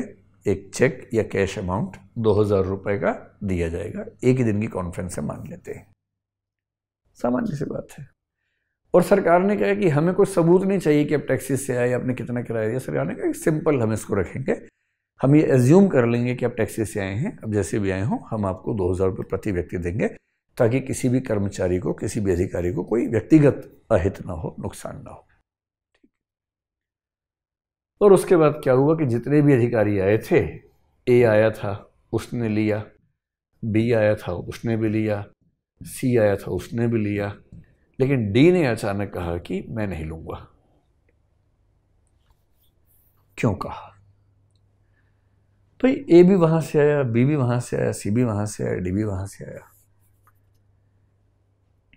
एक चेक या कैश अमाउंट दो हज़ार रुपये का दिया जाएगा एक ही दिन की कॉन्फ्रेंस से मान लेते हैं सामान्य सी बात है और सरकार ने कहा कि हमें कोई सबूत नहीं चाहिए कि आप टैक्सी से आए आपने कितना किराया दिया सरकार ने कहा कि सिंपल हम इसको रखेंगे हम ये एज्यूम कर लेंगे कि आप टैक्सी से आए हैं अब जैसे भी आए हों हम आपको दो हज़ार रुपये प्रति व्यक्ति देंगे ताकि किसी भी कर्मचारी को किसी भी अधिकारी को कोई व्यक्तिगत अहित ना हो नुकसान ना हो और उसके बाद क्या हुआ कि जितने भी अधिकारी आए थे ए आया था उसने लिया बी आया था उसने भी लिया सी आया था उसने भी लिया लेकिन डी ने अचानक कहा कि मैं नहीं लूंगा क्यों कहा तो ए भी वहां से आया बी भी वहां से आया सी भी वहां से आया डी भी वहां से आया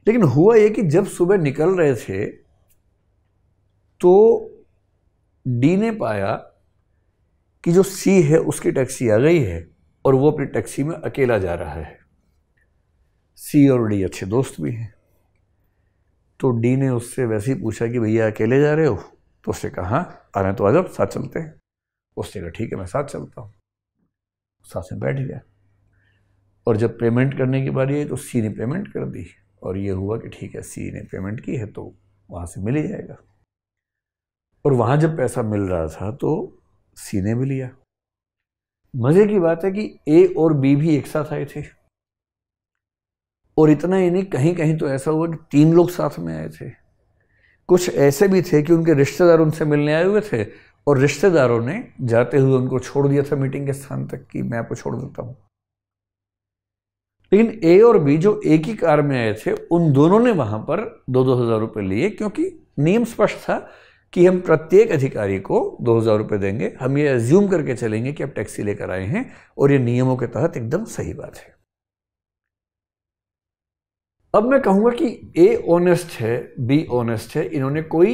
लेकिन हुआ ये कि जब सुबह निकल रहे थे तो डी ने पाया कि जो सी है उसकी टैक्सी आ गई है और वो अपनी टैक्सी में अकेला जा रहा है सी और डी अच्छे दोस्त भी हैं तो डी ने उससे वैसे ही पूछा कि भैया अकेले जा रहे हो तो उससे कहा हाँ आ रहे हैं तो आ जाओ साथ चलते हैं उसने कहा ठीक है मैं साथ चलता हूँ साथ में बैठ गया और जब पेमेंट करने की बारी आई तो सी ने पेमेंट कर दी और ये हुआ कि ठीक है सी ने पेमेंट की है तो वहाँ से मिल ही जाएगा और वहाँ जब पैसा मिल रहा था तो सी ने भी लिया मज़े की बात है कि ए और बी भी एक साथ आए थे और इतना ही नहीं कहीं कहीं तो ऐसा हुआ कि तीन लोग साथ में आए थे कुछ ऐसे भी थे कि उनके रिश्तेदार उनसे मिलने आए हुए थे और रिश्तेदारों ने जाते हुए उनको छोड़ दिया था मीटिंग के स्थान तक कि मैं आपको छोड़ देता हूँ लेकिन ए और बी जो एक ही कार में आए थे उन दोनों ने वहां पर दो दो हज़ार रुपये लिए क्योंकि नियम स्पष्ट था कि हम प्रत्येक अधिकारी को दो हज़ार रुपये देंगे हम ये एज्यूम करके चलेंगे कि आप टैक्सी लेकर आए हैं और ये नियमों के तहत एकदम सही बात है अब मैं कहूँगा कि ए ऑनेस्ट है बी ऑनेस्ट है इन्होंने कोई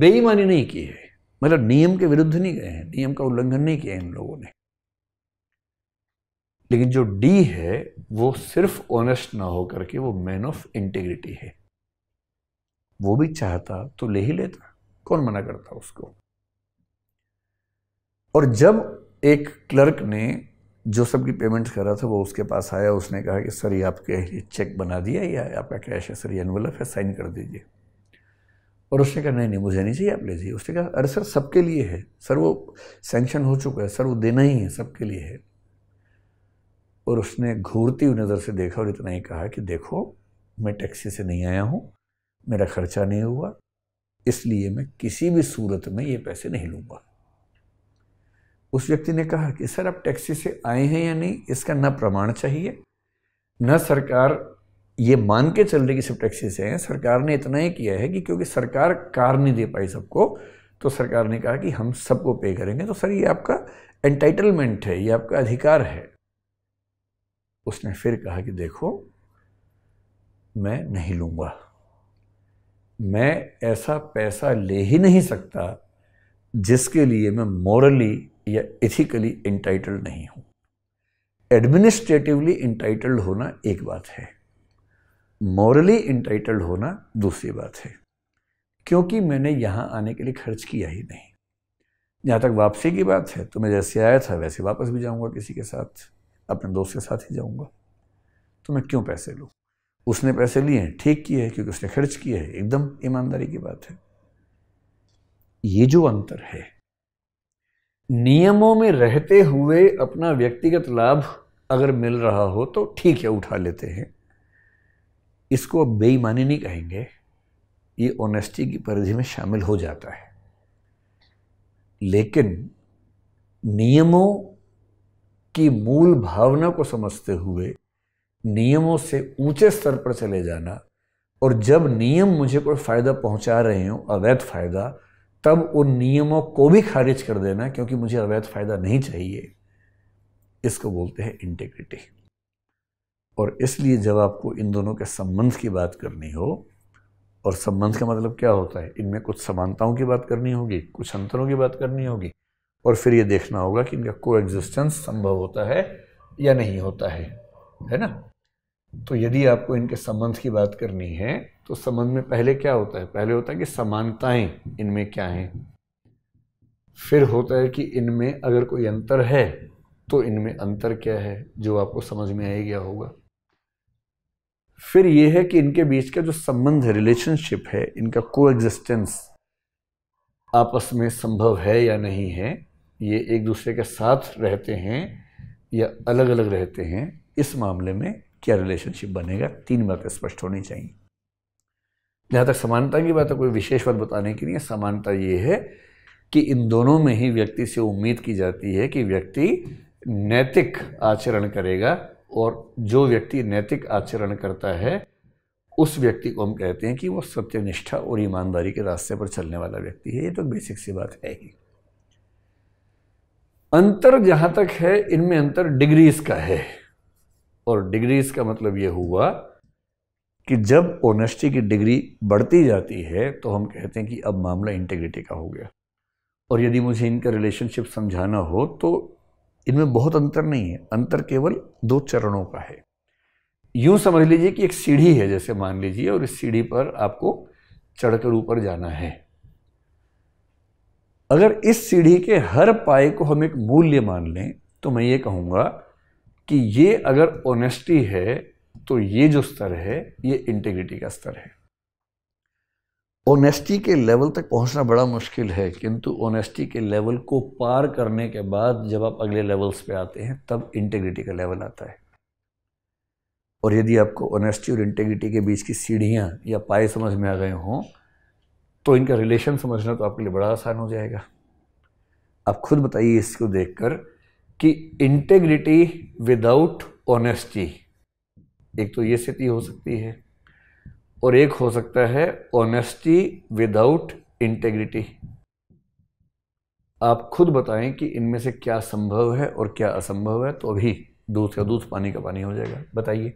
बेईमानी नहीं की है मतलब नियम के विरुद्ध नहीं गए हैं नियम का उल्लंघन नहीं किया है इन लोगों ने लेकिन जो डी है वो सिर्फ ऑनेस्ट ना हो करके वो मैन ऑफ इंटीग्रिटी है वो भी चाहता तो ले ही लेता कौन मना करता उसको और जब एक क्लर्क ने सब की पेमेंट्स कर रहा था वो उसके पास आया उसने कहा कि सर ये आपके चेक बना दिया या आपका कैश है सर ये एनवलप है साइन कर दीजिए और उसने कहा नहीं नहीं मुझे नहीं चाहिए आप ले जाइए उसने कहा अरे सर सबके लिए है सर वो सेंक्शन हो चुका है सर वो देना ही है सबके लिए है और उसने घूरती हुई नज़र से देखा और इतना ही कहा कि देखो मैं टैक्सी से नहीं आया हूँ मेरा खर्चा नहीं हुआ इसलिए मैं किसी भी सूरत में ये पैसे नहीं लूँगा उस व्यक्ति ने कहा कि सर आप टैक्सी से आए हैं या नहीं इसका न प्रमाण चाहिए न सरकार ये मान के चल रही कि सब टैक्सी से हैं सरकार ने इतना ही किया है कि क्योंकि सरकार कार नहीं दे पाई सबको तो सरकार ने कहा कि हम सबको पे करेंगे तो सर ये आपका एंटाइटलमेंट है ये आपका अधिकार है उसने फिर कहा कि देखो मैं नहीं लूँगा मैं ऐसा पैसा ले ही नहीं सकता जिसके लिए मैं मॉरली या इथिकली इंटाइटल्ड नहीं हूँ एडमिनिस्ट्रेटिवली इंटाइटल्ड होना एक बात है मॉरली इंटाइटल्ड होना दूसरी बात है क्योंकि मैंने यहाँ आने के लिए खर्च किया ही नहीं जहाँ तक वापसी की बात है तो मैं जैसे आया था वैसे वापस भी जाऊँगा किसी के साथ अपने दोस्त के साथ ही जाऊँगा तो मैं क्यों पैसे लूँ उसने पैसे लिए हैं ठीक किए हैं क्योंकि उसने खर्च किया है एकदम ईमानदारी की बात है ये जो अंतर है नियमों में रहते हुए अपना व्यक्तिगत लाभ अगर मिल रहा हो तो ठीक है उठा लेते हैं इसको अब बेईमानी नहीं कहेंगे ये ऑनेस्टी की परिधि में शामिल हो जाता है लेकिन नियमों की मूल भावना को समझते हुए नियमों से ऊंचे स्तर पर चले जाना और जब नियम मुझे कोई फ़ायदा पहुंचा रहे हों अवैध फ़ायदा तब उन नियमों को भी खारिज कर देना क्योंकि मुझे अवैध फ़ायदा नहीं चाहिए इसको बोलते हैं इंटेग्रिटी और इसलिए जब आपको इन दोनों के संबंध की बात करनी हो और संबंध का मतलब क्या होता है इनमें कुछ समानताओं की बात करनी होगी कुछ अंतरों की बात करनी होगी और फिर ये देखना होगा कि इनका को संभव होता है या नहीं होता है है ना तो यदि आपको इनके संबंध की बात करनी है तो संबंध में पहले क्या होता है पहले होता है कि समानताएं इनमें क्या हैं फिर होता है कि इनमें अगर कोई अंतर है तो इनमें अंतर क्या है जो आपको समझ में आ गया होगा फिर ये है कि इनके बीच का जो संबंध है रिलेशनशिप है इनका को एग्जिस्टेंस आपस में संभव है या नहीं है ये एक दूसरे के साथ रहते हैं या अलग अलग रहते हैं इस मामले में क्या रिलेशनशिप बनेगा तीन बातें स्पष्ट होनी चाहिए जहाँ तक समानता की बात है कोई विशेष बात बताने की नहीं है समानता ये है कि इन दोनों में ही व्यक्ति से उम्मीद की जाती है कि व्यक्ति नैतिक आचरण करेगा और जो व्यक्ति नैतिक आचरण करता है उस व्यक्ति को हम कहते हैं कि वो सत्यनिष्ठा और ईमानदारी के रास्ते पर चलने वाला व्यक्ति है ये तो बेसिक सी बात है ही अंतर जहाँ तक है इनमें अंतर डिग्रीज का है और डिग्रीज का मतलब ये हुआ कि जब ओनेस्टी की डिग्री बढ़ती जाती है तो हम कहते हैं कि अब मामला इंटेग्रिटी का हो गया और यदि मुझे इनका रिलेशनशिप समझाना हो तो इनमें बहुत अंतर नहीं है अंतर केवल दो चरणों का है यूं समझ लीजिए कि एक सीढ़ी है जैसे मान लीजिए और इस सीढ़ी पर आपको चढ़कर ऊपर जाना है अगर इस सीढ़ी के हर पाए को हम एक मूल्य मान लें तो मैं ये कहूँगा कि ये अगर ओनेस्टी है तो ये जो स्तर है ये इंटेग्रिटी का स्तर है ओनेस्टी के लेवल तक पहुंचना बड़ा मुश्किल है किंतु ऑनेस्टी के लेवल को पार करने के बाद जब आप अगले लेवल्स पे आते हैं तब इंटेग्रिटी का लेवल आता है और यदि आपको ऑनेस्टी और इंटेग्रिटी के बीच की सीढ़ियाँ या पाए समझ में आ गए हों तो इनका रिलेशन समझना तो आपके लिए बड़ा आसान हो जाएगा आप खुद बताइए इसको देखकर कि इंटेग्रिटी विदाउट ऑनेस्टी एक तो ये स्थिति हो सकती है और एक हो सकता है ऑनेस्टी विदाउट इंटेग्रिटी आप खुद बताएं कि इनमें से क्या संभव है और क्या असंभव है तो अभी दूध का दूध पानी का पानी हो जाएगा बताइए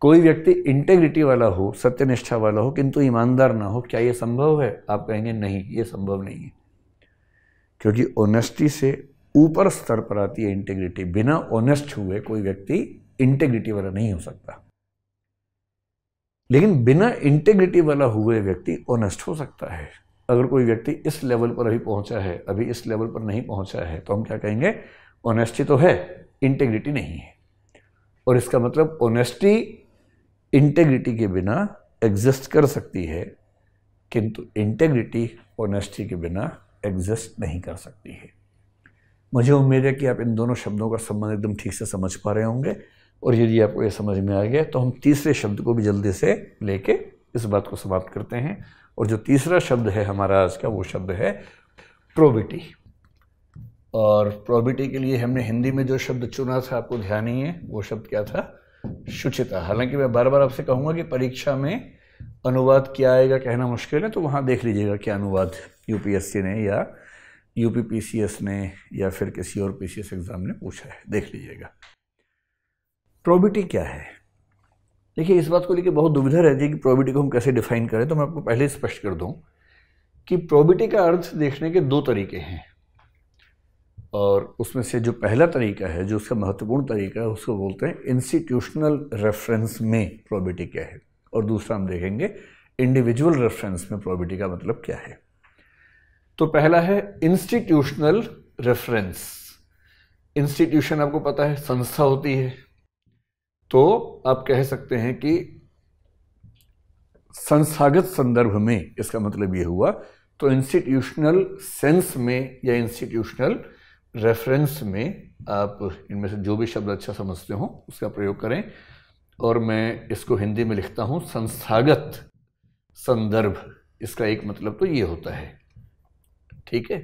कोई व्यक्ति इंटेग्रिटी वाला हो सत्यनिष्ठा वाला हो किंतु ईमानदार ना हो क्या यह संभव है आप कहेंगे नहीं ये संभव नहीं है क्योंकि ऑनेस्टी से ऊपर स्तर पर आती है इंटेग्रिटी बिना ऑनेस्ट हुए कोई व्यक्ति इंटेग्रिटी वाला नहीं हो सकता लेकिन बिना इंटेग्रिटी वाला हुए व्यक्ति ऑनेस्ट हो सकता है अगर कोई व्यक्ति इस लेवल पर अभी पहुंचा है अभी इस लेवल पर नहीं पहुंचा है तो हम क्या कहेंगे ऑनेस्टी तो है इंटेग्रिटी नहीं है और इसका मतलब ऑनेस्टी इंटेग्रिटी के बिना एग्जिस्ट कर सकती है किंतु इंटेग्रिटी ऑनेस्टी के बिना एग्जिस्ट नहीं कर सकती है मुझे उम्मीद है कि आप इन दोनों शब्दों का संबंध एकदम ठीक से समझ पा रहे होंगे और यदि आपको ये समझ में आ गया तो हम तीसरे शब्द को भी जल्दी से लेके इस बात को समाप्त करते हैं और जो तीसरा शब्द है हमारा आज का वो शब्द है प्रोबिटी और प्रोबिटी के लिए हमने हिंदी में जो शब्द चुना था आपको ध्यान ही है वो शब्द क्या था शुचिता हालांकि मैं बार बार आपसे कहूँगा कि परीक्षा में अनुवाद क्या आएगा कहना मुश्किल है तो वहाँ देख लीजिएगा क्या अनुवाद यूपीएससी ने या यूपीपीसीएस ने या फिर किसी और पीसीएस एग्ज़ाम ने पूछा है देख लीजिएगा प्रोबिटी क्या है देखिए इस बात को लेकर बहुत दुविधा रहती है कि प्रोबिटी को हम कैसे डिफाइन करें तो मैं आपको पहले स्पष्ट कर दूं कि प्रोबिटी का अर्थ देखने के दो तरीके हैं और उसमें से जो पहला तरीका है जो उसका महत्वपूर्ण तरीका है उसको बोलते हैं इंस्टीट्यूशनल रेफरेंस में प्रोबिटी क्या है और दूसरा हम देखेंगे इंडिविजुअल रेफरेंस में प्रोबिटी का मतलब क्या है तो पहला है इंस्टीट्यूशनल रेफरेंस इंस्टीट्यूशन आपको पता है संस्था होती है तो आप कह सकते हैं कि संस्थागत संदर्भ में इसका मतलब ये हुआ तो इंस्टीट्यूशनल सेंस में या इंस्टीट्यूशनल रेफरेंस में आप इनमें से जो भी शब्द अच्छा समझते हो उसका प्रयोग करें और मैं इसको हिंदी में लिखता हूँ संस्थागत संदर्भ इसका एक मतलब तो ये होता है ठीक है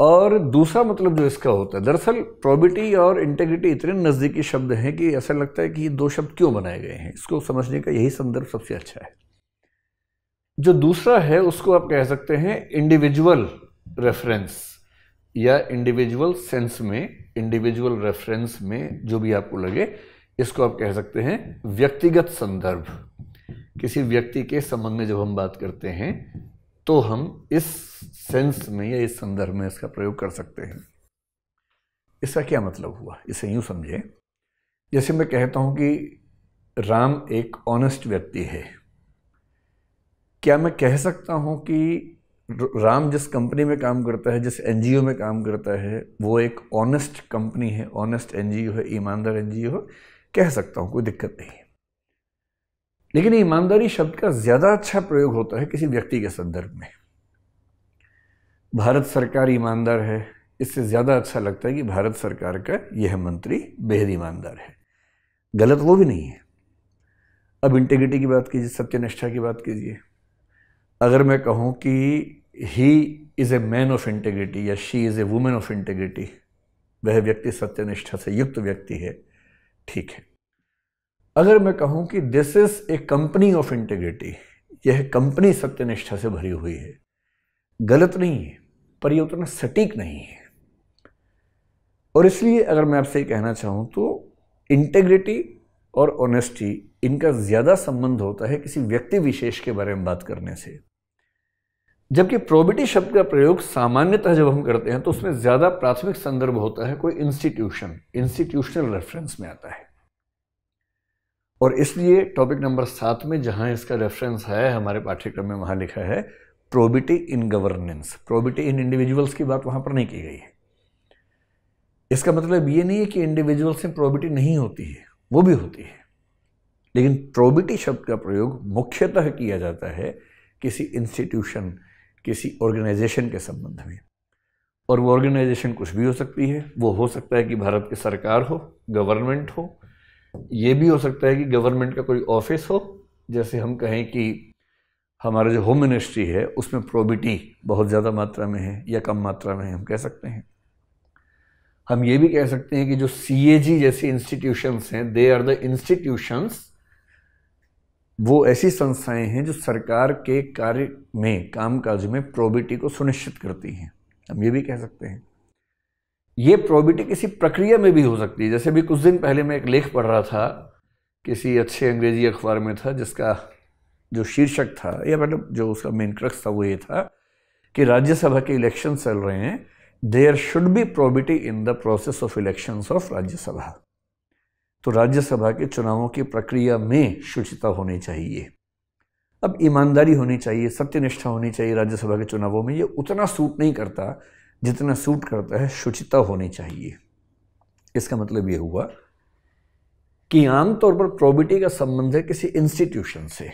और दूसरा मतलब जो इसका होता है दरअसल प्रॉबिटी और इंटेग्रिटी इतने नज़दीकी शब्द हैं कि ऐसा लगता है कि ये दो शब्द क्यों बनाए गए हैं इसको समझने का यही संदर्भ सबसे अच्छा है जो दूसरा है उसको आप कह सकते हैं इंडिविजुअल रेफरेंस या इंडिविजुअल सेंस में इंडिविजुअल रेफरेंस में जो भी आपको लगे इसको आप कह सकते हैं व्यक्तिगत संदर्भ किसी व्यक्ति के संबंध में जब हम बात करते हैं तो हम इस सेंस में या इस संदर्भ में इसका प्रयोग कर सकते हैं इसका क्या मतलब हुआ इसे यूँ समझे जैसे मैं कहता हूँ कि राम एक ऑनेस्ट व्यक्ति है क्या मैं कह सकता हूँ कि राम जिस कंपनी में काम करता है जिस एनजीओ में काम करता है वो एक ऑनेस्ट कंपनी है ऑनेस्ट एनजीओ है ईमानदार एनजीओ है कह सकता हूँ कोई दिक्कत नहीं लेकिन ईमानदारी शब्द का ज़्यादा अच्छा प्रयोग होता है किसी व्यक्ति के संदर्भ में भारत सरकार ईमानदार है इससे ज़्यादा अच्छा लगता है कि भारत सरकार का यह मंत्री बेहद ईमानदार है गलत वो भी नहीं है अब इंटेग्रिटी की बात कीजिए सत्यनिष्ठा की बात कीजिए अगर मैं कहूँ कि he is a man of integrity या she is a woman of integrity वह व्यक्ति सत्यनिष्ठा से युक्त व्यक्ति है ठीक है अगर मैं कहूँ कि this is a company of integrity यह कंपनी सत्यनिष्ठा से भरी हुई है गलत नहीं है पर यह उतना सटीक नहीं है और इसलिए अगर मैं आपसे कहना चाहूँ तो इंटेग्रिटी और ऑनेस्टी इनका ज़्यादा संबंध होता है किसी व्यक्ति विशेष के बारे में बात करने से जबकि प्रोबिटी शब्द का प्रयोग सामान्यतः जब हम करते हैं तो उसमें ज़्यादा प्राथमिक संदर्भ होता है कोई इंस्टीट्यूशन इंस्टीट्यूशनल रेफरेंस में आता है और इसलिए टॉपिक नंबर सात में जहाँ इसका रेफरेंस है हमारे पाठ्यक्रम में वहाँ लिखा है probity in governance probity in individuals की बात वहाँ पर नहीं की गई है इसका मतलब ये नहीं है कि इंडिविजुअल्स में प्रोबिटी नहीं होती है वो भी होती है लेकिन प्रोबिटी शब्द का प्रयोग मुख्यतः किया जाता है किसी इंस्टीट्यूशन किसी ऑर्गेनाइजेशन के संबंध में और वो ऑर्गेनाइजेशन कुछ भी हो सकती है वो हो सकता है कि भारत की सरकार हो गवर्नमेंट हो ये भी हो सकता है कि गवर्नमेंट का कोई ऑफिस हो जैसे हम कहें कि हमारा जो होम मिनिस्ट्री है उसमें प्रोबिटी बहुत ज़्यादा मात्रा में है या कम मात्रा में है हम कह सकते हैं हम ये भी कह सकते हैं कि जो सी ए जी जैसी इंस्टीट्यूशंस हैं दे आर द इंस्टीट्यूशंस वो ऐसी संस्थाएं हैं जो सरकार के कार्य में कामकाज में प्रोबिटी को सुनिश्चित करती हैं हम ये भी कह सकते हैं ये प्रोबिटी किसी प्रक्रिया में भी हो सकती है जैसे भी कुछ दिन पहले मैं एक लेख पढ़ रहा था किसी अच्छे अंग्रेजी अखबार में था जिसका जो शीर्षक था या मतलब जो उसका मेन क्रक्स था वो ये था कि राज्यसभा के इलेक्शन चल रहे हैं there should be probity in the process of election of Rajyasabha तो राज्यसभा के चुनावों की प्रक्रिया में शुचिता होनी चाहिए अब ईमानदारी होनी चाहिए सत्यनिष्ठा होनी चाहिए राज्यसभा के चुनावों में ये उतना सूट नहीं करता जितना सूट करता है शुचिता होनी चाहिए इसका मतलब ये हुआ कि आमतौर पर प्रोबिटी का संबंध है किसी इंस्टीट्यूशन से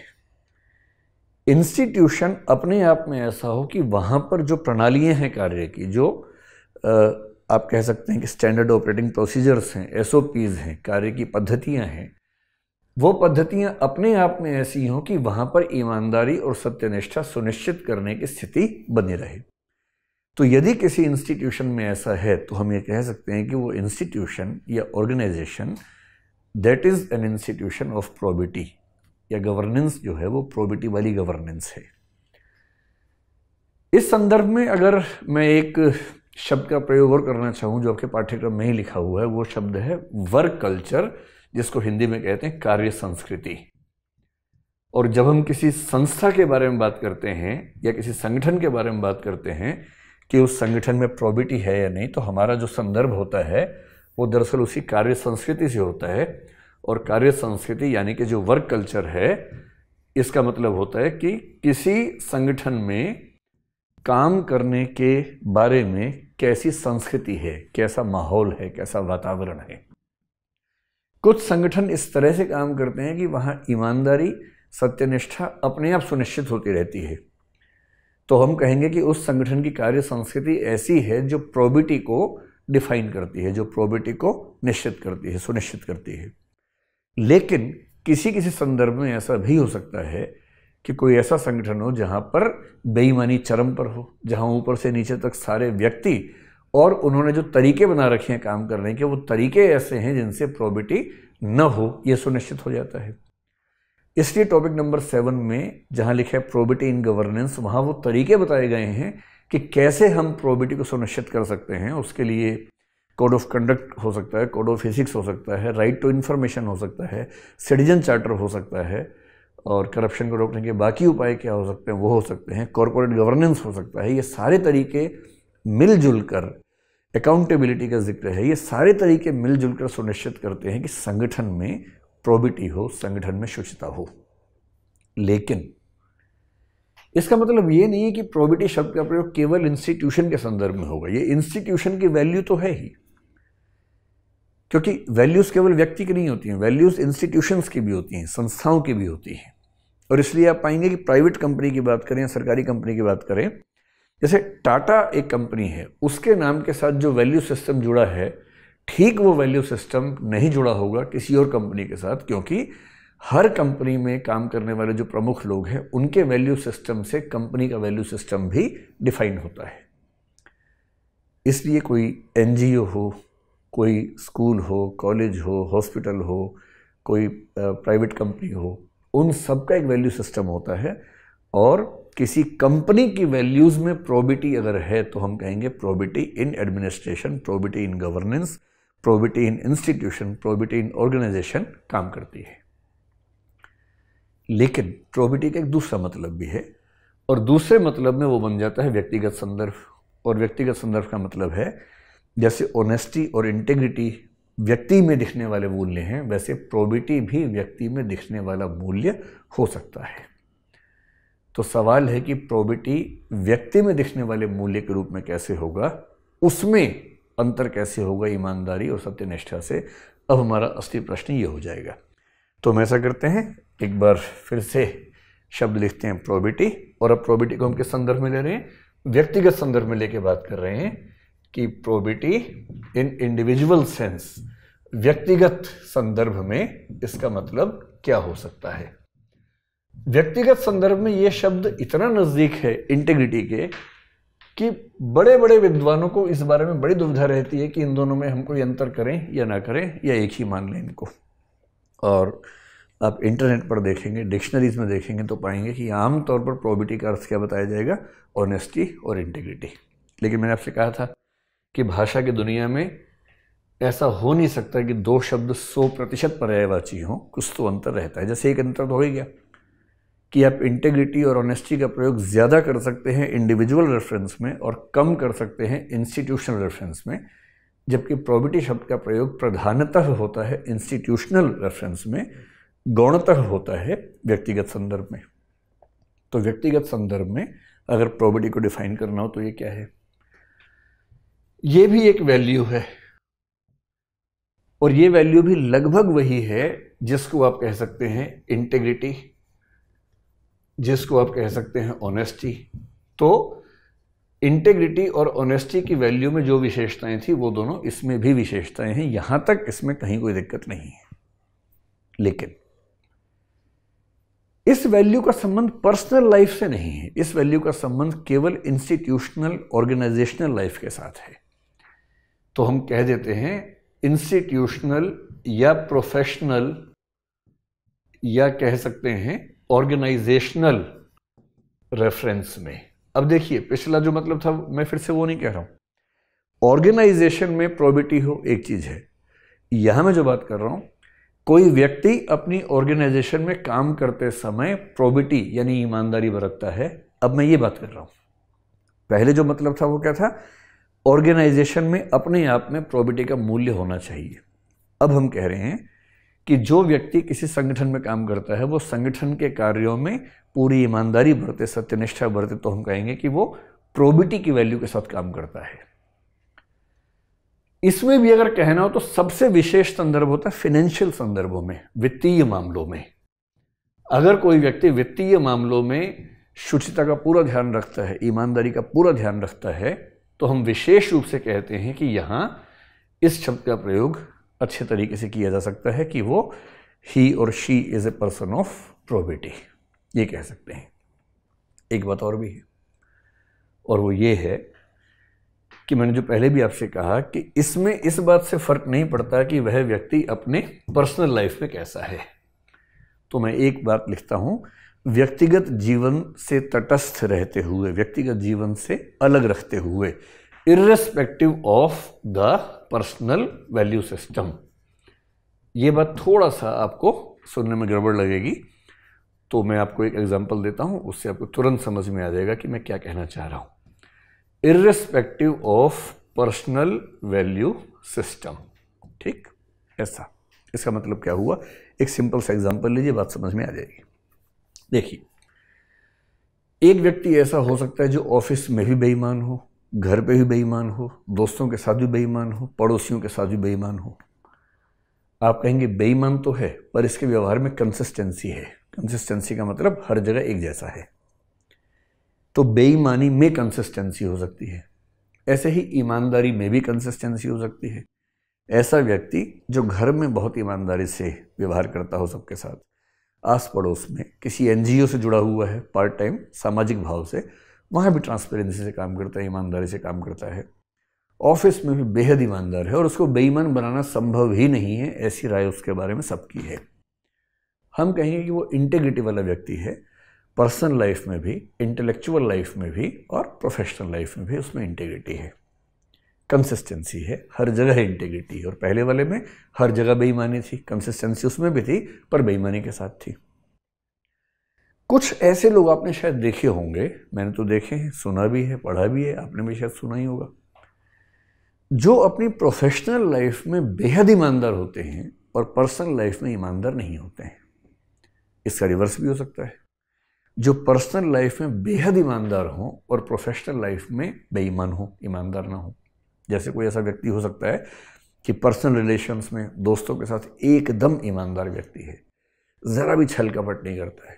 इंस्टीट्यूशन अपने आप में ऐसा हो कि वहाँ पर जो प्रणालियाँ हैं कार्य की जो आप कह सकते हैं कि स्टैंडर्ड ऑपरेटिंग प्रोसीजर्स हैं एस हैं कार्य की पद्धतियाँ हैं वो पद्धतियाँ अपने आप में ऐसी हों कि वहाँ पर ईमानदारी और सत्यनिष्ठा सुनिश्चित करने की स्थिति बनी रहे तो यदि किसी इंस्टीट्यूशन में ऐसा है तो हम ये कह सकते हैं कि वो इंस्टीट्यूशन या organisation that is an institution of probity या गवर्नेंस जो है वो प्रोबिटी वाली गवर्नेंस है इस संदर्भ में अगर मैं एक शब्द का प्रयोग और करना चाहूं जो आपके पाठ्यक्रम में ही लिखा हुआ है वो शब्द है वर्क कल्चर जिसको हिंदी में कहते हैं कार्य संस्कृति और जब हम किसी संस्था के बारे में बात करते हैं या किसी संगठन के बारे में बात करते हैं कि उस संगठन में प्रॉबिटी है या नहीं तो हमारा जो संदर्भ होता है वो दरअसल उसी कार्य संस्कृति से होता है और कार्य संस्कृति यानी कि जो वर्क कल्चर है इसका मतलब होता है कि किसी संगठन में काम करने के बारे में कैसी संस्कृति है कैसा माहौल है कैसा वातावरण है कुछ संगठन इस तरह से काम करते हैं कि वहाँ ईमानदारी सत्यनिष्ठा अपने आप सुनिश्चित होती रहती है तो हम कहेंगे कि उस संगठन की कार्य संस्कृति ऐसी है जो प्रोबिटी को डिफाइन करती है जो प्रोबिटी को निश्चित करती है सुनिश्चित करती है लेकिन किसी किसी संदर्भ में ऐसा भी हो सकता है कि कोई ऐसा संगठन हो जहाँ पर बेईमानी चरम पर हो जहाँ ऊपर से नीचे तक सारे व्यक्ति और उन्होंने जो तरीके बना रखे हैं काम करने के वो तरीके ऐसे हैं जिनसे प्रॉबिटी न हो ये सुनिश्चित हो जाता है इसलिए टॉपिक नंबर सेवन में जहाँ लिखा है प्रोबिटी इन गवर्नेंस वहाँ वो तरीके बताए गए हैं कि कैसे हम प्रोबिटी को सुनिश्चित कर सकते हैं उसके लिए कोड ऑफ कंडक्ट हो सकता है कोड ऑफ फिजिक्स हो सकता है राइट टू इन्फॉर्मेशन हो सकता है सिटीजन चार्टर हो सकता है और करप्शन को रोकने के बाकी उपाय क्या हो सकते हैं वो हो सकते हैं कॉरपोरेट गवर्नेंस हो सकता है ये सारे तरीके मिलजुल कर अकाउंटेबिलिटी का जिक्र है ये सारे तरीके मिलजुल कर सुनिश्चित करते हैं कि संगठन में प्रोबिटी हो संगठन में शुचिता हो लेकिन इसका मतलब ये नहीं है कि प्रोबिटी शब्द का प्रयोग केवल इंस्टीट्यूशन के संदर्भ में होगा ये इंस्टीट्यूशन की वैल्यू तो है ही क्योंकि वैल्यूज़ केवल व्यक्ति की नहीं होती हैं वैल्यूज़ इंस्टीट्यूशंस की भी होती हैं संस्थाओं की भी होती हैं और इसलिए आप पाएंगे कि प्राइवेट कंपनी की बात करें सरकारी कंपनी की बात करें जैसे टाटा एक कंपनी है उसके नाम के साथ जो वैल्यू सिस्टम जुड़ा है ठीक वो वैल्यू सिस्टम नहीं जुड़ा होगा किसी और कंपनी के साथ क्योंकि हर कंपनी में काम करने वाले जो प्रमुख लोग हैं उनके वैल्यू सिस्टम से कंपनी का वैल्यू सिस्टम भी डिफाइन होता है इसलिए कोई एन हो कोई स्कूल हो कॉलेज हो हॉस्पिटल हो कोई प्राइवेट कंपनी हो उन सब का एक वैल्यू सिस्टम होता है और किसी कंपनी की वैल्यूज़ में प्रोबिटी अगर है तो हम कहेंगे probity in administration probity in governance probity in institution probity in organisation काम करती है लेकिन प्रोबिटी का एक दूसरा मतलब भी है और दूसरे मतलब में वो बन जाता है व्यक्तिगत संदर्भ और व्यक्तिगत संदर्भ का मतलब है जैसे ओनेस्टी और इंटेग्रिटी व्यक्ति में दिखने वाले मूल्य हैं वैसे प्रोबिटी भी व्यक्ति में दिखने वाला मूल्य हो सकता है तो सवाल है कि प्रोबिटी व्यक्ति में दिखने वाले मूल्य के रूप में कैसे होगा उसमें अंतर कैसे होगा ईमानदारी और सत्यनिष्ठा से अब हमारा असली प्रश्न ये हो जाएगा तो हम ऐसा करते हैं एक बार फिर से शब्द लिखते हैं प्रोबिटी और अब प्रोबिटी को हम किस संदर्भ में ले रहे हैं व्यक्तिगत संदर्भ में लेके बात कर रहे हैं कि प्रोबिटी इन इंडिविजुअल सेंस व्यक्तिगत संदर्भ में इसका मतलब क्या हो सकता है व्यक्तिगत संदर्भ में यह शब्द इतना नज़दीक है इंटेग्रिटी के कि बड़े बड़े विद्वानों को इस बारे में बड़ी दुविधा रहती है कि इन दोनों में हम कोई अंतर करें या ना करें या एक ही मान लें इनको और आप इंटरनेट पर देखेंगे डिक्शनरीज में देखेंगे तो पाएंगे कि आम तौर पर प्रोबिटी का अर्थ क्या बताया जाएगा ऑनेस्टी और इंटीग्रिटी लेकिन मैंने आपसे कहा था कि भाषा की दुनिया में ऐसा हो नहीं सकता कि दो शब्द सौ प्रतिशत पर्यायवाची हों कुछ तो अंतर रहता है जैसे एक अंतर तो हो ही गया कि आप इंटेग्रिटी और ऑनेस्टी का प्रयोग ज़्यादा कर सकते हैं इंडिविजुअल रेफरेंस में और कम कर सकते हैं इंस्टीट्यूशनल रेफरेंस में जबकि प्रॉबिटी शब्द का प्रयोग प्रधानतः होता है इंस्टीट्यूशनल रेफरेंस में गौणतः होता है व्यक्तिगत संदर्भ में तो व्यक्तिगत संदर्भ में अगर प्रॉबिटी को डिफाइन करना हो तो ये क्या है ये भी एक वैल्यू है और ये वैल्यू भी लगभग वही है जिसको आप कह सकते हैं इंटेग्रिटी जिसको आप कह सकते हैं ऑनेस्टी तो इंटेग्रिटी और ऑनेस्टी की वैल्यू में जो विशेषताएं थी वो दोनों इसमें भी विशेषताएं हैं यहां तक इसमें कहीं कोई दिक्कत नहीं है लेकिन इस वैल्यू का संबंध पर्सनल लाइफ से नहीं है इस वैल्यू का संबंध केवल इंस्टीट्यूशनल ऑर्गेनाइजेशनल लाइफ के साथ है तो हम कह देते हैं इंस्टीट्यूशनल या प्रोफेशनल या कह सकते हैं ऑर्गेनाइजेशनल रेफरेंस में अब देखिए पिछला जो मतलब था मैं फिर से वो नहीं कह रहा हूं ऑर्गेनाइजेशन में प्रोबिटी हो एक चीज़ है यहां मैं जो बात कर रहा हूं कोई व्यक्ति अपनी ऑर्गेनाइजेशन में काम करते समय प्रोबिटी यानी ईमानदारी बरतता है अब मैं ये बात कर रहा हूं पहले जो मतलब था वो क्या था ऑर्गेनाइजेशन में अपने आप में प्रोबिटी का मूल्य होना चाहिए अब हम कह रहे हैं कि जो व्यक्ति किसी संगठन में काम करता है वो संगठन के कार्यों में पूरी ईमानदारी बरते सत्यनिष्ठा बरते तो हम कहेंगे कि वो प्रोबिटी की वैल्यू के साथ काम करता है इसमें भी अगर कहना हो तो सबसे विशेष संदर्भ होता है फाइनेंशियल संदर्भों में वित्तीय मामलों में अगर कोई व्यक्ति वित्तीय मामलों में शुचिता का पूरा ध्यान रखता है ईमानदारी का पूरा ध्यान रखता है तो हम विशेष रूप से कहते हैं कि यहां इस शब्द का प्रयोग अच्छे तरीके से किया जा सकता है कि वो ही और she is a person of probity ये कह सकते हैं एक बात और भी है और वो ये है कि मैंने जो पहले भी आपसे कहा कि इसमें इस बात से फ़र्क नहीं पड़ता कि वह व्यक्ति अपने पर्सनल लाइफ में कैसा है तो मैं एक बात लिखता हूं व्यक्तिगत जीवन से तटस्थ रहते हुए व्यक्तिगत जीवन से अलग रखते हुए irrespective of the personal value system ये बात थोड़ा सा आपको सुनने में गड़बड़ लगेगी तो मैं आपको एक एग्जांपल देता हूँ उससे आपको तुरंत समझ में आ जाएगा कि मैं क्या कहना चाह रहा हूँ irrespective of personal value system ठीक ऐसा इसका मतलब क्या हुआ एक सिंपल सा एग्जांपल लीजिए बात समझ में आ जाएगी देखिए एक व्यक्ति ऐसा हो सकता है जो ऑफिस में भी बेईमान हो घर पे भी बेईमान हो दोस्तों के साथ भी बेईमान हो पड़ोसियों के साथ भी बेईमान हो आप कहेंगे बेईमान तो है पर इसके व्यवहार में कंसिस्टेंसी है कंसिस्टेंसी का मतलब हर जगह एक जैसा है तो बेईमानी में कंसिस्टेंसी हो सकती है ऐसे ही ईमानदारी में भी कंसिस्टेंसी हो सकती है ऐसा व्यक्ति जो घर में बहुत ईमानदारी से व्यवहार करता हो सबके साथ आस पड़ोस में किसी एनजीओ से जुड़ा हुआ है पार्ट टाइम सामाजिक भाव से वहाँ भी ट्रांसपेरेंसी से काम करता है ईमानदारी से काम करता है ऑफिस में भी बेहद ईमानदार है और उसको बेईमान बनाना संभव ही नहीं है ऐसी राय उसके बारे में सबकी है हम कहेंगे कि वो इंटेग्रिटी वाला व्यक्ति है पर्सनल लाइफ में भी इंटेलेक्चुअल लाइफ में भी और प्रोफेशनल लाइफ में भी उसमें इंटेग्रिटी है कंसिस्टेंसी है हर जगह इंटेग्रिटी है और पहले वाले में हर जगह बेईमानी थी कंसिस्टेंसी उसमें भी थी पर बेईमानी के साथ थी कुछ ऐसे लोग आपने शायद देखे होंगे मैंने तो देखे हैं सुना भी है पढ़ा भी है आपने भी शायद सुना ही होगा जो अपनी प्रोफेशनल लाइफ में बेहद ईमानदार होते हैं और पर्सनल लाइफ में ईमानदार नहीं होते हैं इसका रिवर्स भी हो सकता है जो पर्सनल लाइफ में बेहद ईमानदार हों और प्रोफेशनल लाइफ में बेईमान हो ईमानदार ना हो जैसे कोई ऐसा व्यक्ति हो सकता है कि पर्सनल रिलेशंस में दोस्तों के साथ एकदम ईमानदार व्यक्ति है ज़रा भी छल कपट नहीं करता है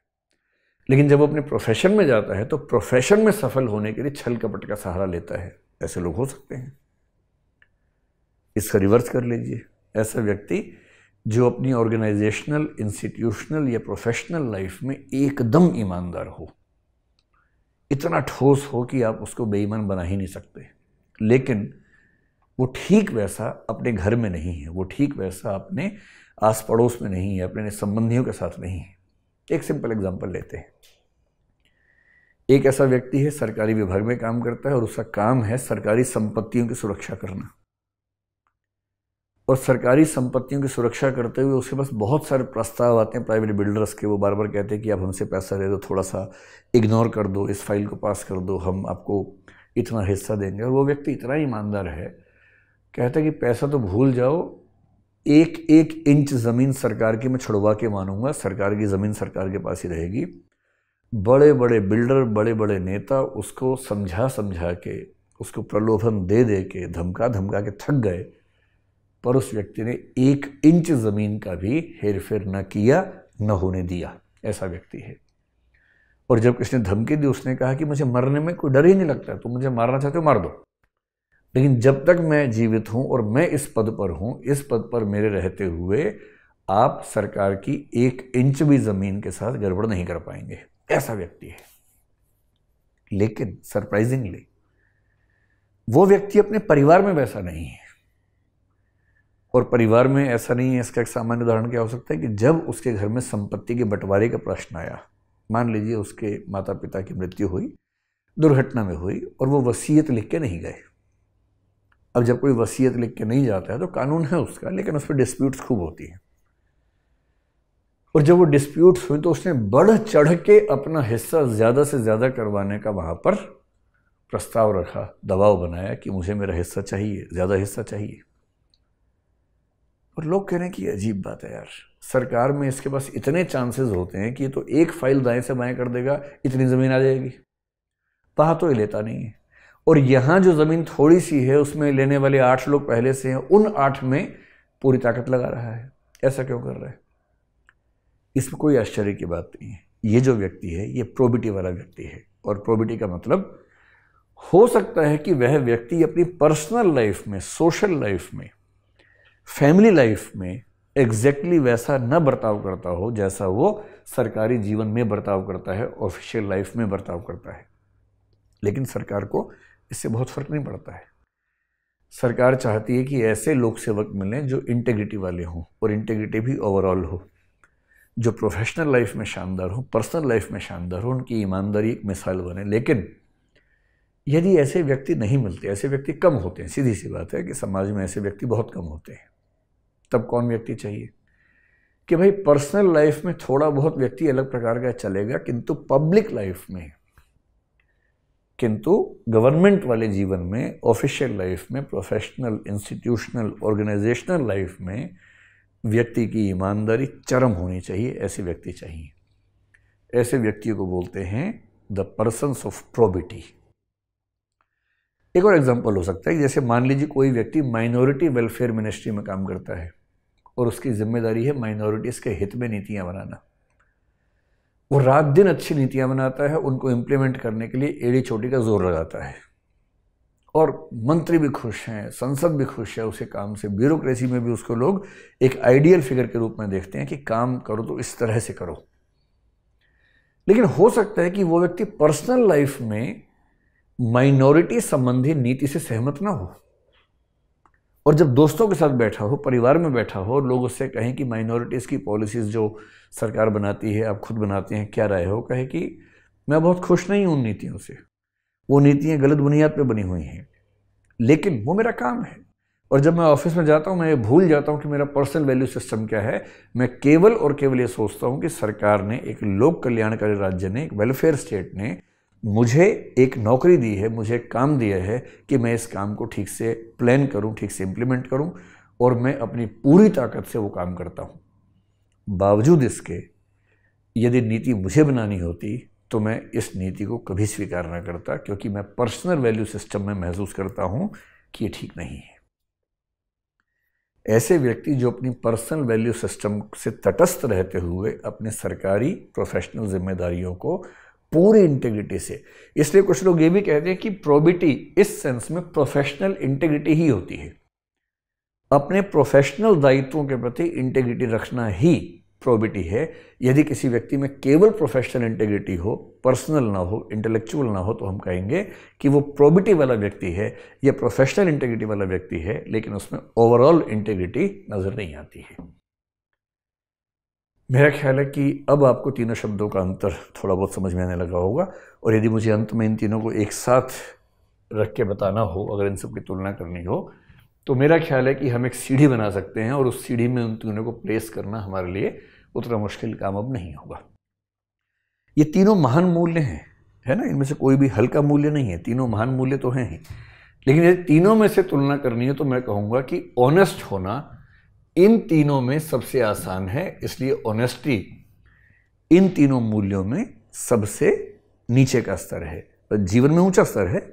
लेकिन जब वो अपने प्रोफेशन में जाता है तो प्रोफेशन में सफल होने के लिए छल कपट का सहारा लेता है ऐसे लोग हो सकते हैं इसका रिवर्स कर लीजिए ऐसा व्यक्ति जो अपनी ऑर्गेनाइजेशनल इंस्टीट्यूशनल या प्रोफेशनल लाइफ में एकदम ईमानदार हो इतना ठोस हो कि आप उसको बेईमान बना ही नहीं सकते लेकिन वो ठीक वैसा अपने घर में नहीं है वो ठीक वैसा अपने आस पड़ोस में नहीं है अपने संबंधियों के साथ नहीं है एक सिंपल एग्जाम्पल लेते हैं एक ऐसा व्यक्ति है सरकारी विभाग में काम करता है और उसका काम है सरकारी संपत्तियों की सुरक्षा करना और सरकारी संपत्तियों की सुरक्षा करते हुए उसके पास बहुत सारे प्रस्ताव आते हैं प्राइवेट बिल्डर्स के वो बार बार कहते हैं कि आप हमसे पैसा ले दो थोड़ा सा इग्नोर कर दो इस फाइल को पास कर दो हम आपको इतना हिस्सा देंगे और वो व्यक्ति इतना ईमानदार है कहता है कि पैसा तो भूल जाओ एक एक इंच ज़मीन सरकार की मैं छुड़वा के मानूंगा सरकार की ज़मीन सरकार के पास ही रहेगी बड़े बड़े बिल्डर बड़े बड़े नेता उसको समझा समझा के उसको प्रलोभन दे दे के धमका धमका के थक गए पर उस व्यक्ति ने एक इंच ज़मीन का भी हेरफेर न किया न होने दिया ऐसा व्यक्ति है और जब किसने धमकी दी उसने कहा कि मुझे मरने में कोई डर ही नहीं लगता तुम मुझे मारना चाहते हो मार दो लेकिन जब तक मैं जीवित हूँ और मैं इस पद पर हूँ इस पद पर मेरे रहते हुए आप सरकार की एक इंच भी ज़मीन के साथ गड़बड़ नहीं कर पाएंगे ऐसा व्यक्ति है लेकिन सरप्राइजिंगली वो व्यक्ति अपने परिवार में वैसा नहीं है और परिवार में ऐसा नहीं है इसका एक सामान्य उदाहरण क्या हो सकता है कि जब उसके घर में संपत्ति के बंटवारे का प्रश्न आया मान लीजिए उसके माता पिता की मृत्यु हुई दुर्घटना में हुई और वो वसीयत लिख के नहीं गए अब जब कोई वसीयत लिख के नहीं जाता है तो कानून है उसका लेकिन उस पर डिस्प्यूट्स खूब होती हैं और जब वो डिस्प्यूट्स हुए तो उसने बढ़ चढ़ के अपना हिस्सा ज़्यादा से ज़्यादा करवाने का वहाँ पर प्रस्ताव रखा दबाव बनाया कि मुझे मेरा हिस्सा चाहिए ज़्यादा हिस्सा चाहिए और लोग कह रहे हैं कि अजीब बात है यार सरकार में इसके पास इतने चांसेस होते हैं कि ये तो एक फाइल दाएं से बाएं कर देगा इतनी ज़मीन आ जाएगी वहाँ तो ये लेता नहीं है और यहाँ जो ज़मीन थोड़ी सी है उसमें लेने वाले आठ लोग पहले से हैं उन आठ में पूरी ताकत लगा रहा है ऐसा क्यों कर रहा है इसमें कोई आश्चर्य की बात नहीं है ये जो व्यक्ति है ये प्रोबिटी वाला व्यक्ति है और प्रोबिटी का मतलब हो सकता है कि वह व्यक्ति अपनी पर्सनल लाइफ में सोशल लाइफ में फैमिली लाइफ में एग्जैक्टली exactly वैसा न बर्ताव करता हो जैसा वो सरकारी जीवन में बर्ताव करता है ऑफिशियल लाइफ में बर्ताव करता है लेकिन सरकार को इससे बहुत फर्क नहीं पड़ता है सरकार चाहती है कि ऐसे लोक सेवक मिलें जो इंटेग्रिटी वाले हों और इंटेग्रिटी भी ओवरऑल हो जो प्रोफेशनल लाइफ में शानदार हों पर्सनल लाइफ में शानदार हों उनकी ईमानदारी एक मिसाल बने लेकिन यदि ऐसे व्यक्ति नहीं मिलते ऐसे व्यक्ति कम होते हैं सीधी सी बात है कि समाज में ऐसे व्यक्ति बहुत कम होते हैं तब कौन व्यक्ति चाहिए कि भाई पर्सनल लाइफ में थोड़ा बहुत व्यक्ति अलग प्रकार का चलेगा किंतु पब्लिक लाइफ में किंतु गवर्नमेंट वाले जीवन में ऑफिशियल लाइफ में प्रोफेशनल इंस्टीट्यूशनल ऑर्गेनाइजेशनल लाइफ में व्यक्ति की ईमानदारी चरम होनी चाहिए ऐसे व्यक्ति चाहिए ऐसे व्यक्ति को बोलते हैं द पर्सनस ऑफ प्रोबिटी एक और एग्जांपल हो सकता है जैसे मान लीजिए कोई व्यक्ति माइनॉरिटी वेलफेयर मिनिस्ट्री में काम करता है और उसकी जिम्मेदारी है माइनॉरिटीज़ के हित में नीतियाँ बनाना वो रात दिन अच्छी नीतियाँ बनाता है उनको इम्प्लीमेंट करने के लिए एड़ी चोटी का जोर लगाता है और मंत्री भी खुश हैं संसद भी खुश है उसे काम से ब्यूरोक्रेसी में भी उसको लोग एक आइडियल फिगर के रूप में देखते हैं कि काम करो तो इस तरह से करो लेकिन हो सकता है कि वो व्यक्ति पर्सनल लाइफ में माइनॉरिटी संबंधी नीति से सहमत ना हो और जब दोस्तों के साथ बैठा हो परिवार में बैठा हो लोग उससे कहें कि माइनॉरिटीज़ की पॉलिसीज़ जो सरकार बनाती है आप खुद बनाते हैं क्या राय हो कहे कि मैं बहुत खुश नहीं हूँ उन नीतियों से वो नीतियाँ गलत बुनियाद पर बनी हुई हैं लेकिन वो मेरा काम है और जब मैं ऑफिस में जाता हूँ मैं ये भूल जाता हूँ कि मेरा पर्सनल वैल्यू सिस्टम क्या है मैं केवल और केवल ये सोचता हूँ कि सरकार ने एक लोक कल्याणकारी राज्य ने एक वेलफेयर स्टेट ने मुझे एक नौकरी दी है मुझे एक काम दिया है कि मैं इस काम को ठीक से प्लान करूँ ठीक से इम्प्लीमेंट करूँ और मैं अपनी पूरी ताकत से वो काम करता हूँ बावजूद इसके यदि नीति मुझे बनानी होती तो मैं इस नीति को कभी स्वीकार ना करता क्योंकि मैं पर्सनल वैल्यू सिस्टम में महसूस करता हूं कि ये ठीक नहीं है ऐसे व्यक्ति जो अपनी पर्सनल वैल्यू सिस्टम से तटस्थ रहते हुए अपने सरकारी प्रोफेशनल जिम्मेदारियों को पूरी इंटेग्रिटी से इसलिए कुछ लोग ये भी कहते हैं कि प्रोबिटी इस सेंस में प्रोफेशनल इंटेग्रिटी ही होती है अपने प्रोफेशनल दायित्वों के प्रति इंटेग्रिटी रखना ही प्रोबिटी है यदि किसी व्यक्ति में केवल प्रोफेशनल इंटेग्रिटी हो पर्सनल ना हो इंटेलेक्चुअल ना हो तो हम कहेंगे कि वो प्रोबिटी वाला व्यक्ति है या प्रोफेशनल इंटेग्रिटी वाला व्यक्ति है लेकिन उसमें ओवरऑल इंटेग्रिटी नज़र नहीं आती है मेरा ख्याल है कि अब आपको तीनों शब्दों का अंतर थोड़ा बहुत समझ में आने लगा होगा और यदि मुझे अंत में इन तीनों को एक साथ रख के बताना हो अगर इन सब की तुलना करनी हो तो मेरा ख्याल है कि हम एक सीढ़ी बना सकते हैं और उस सीढ़ी में उन तीनों को प्लेस करना हमारे लिए उतना मुश्किल काम अब नहीं होगा ये तीनों महान मूल्य हैं है ना इनमें से कोई भी हल्का मूल्य नहीं है तीनों महान मूल्य तो हैं ही लेकिन यदि तीनों में से तुलना करनी है तो मैं कहूँगा कि ऑनेस्ट होना इन तीनों में सबसे आसान है इसलिए ऑनेस्टी इन तीनों मूल्यों में सबसे नीचे का स्तर है जीवन में ऊंचा स्तर है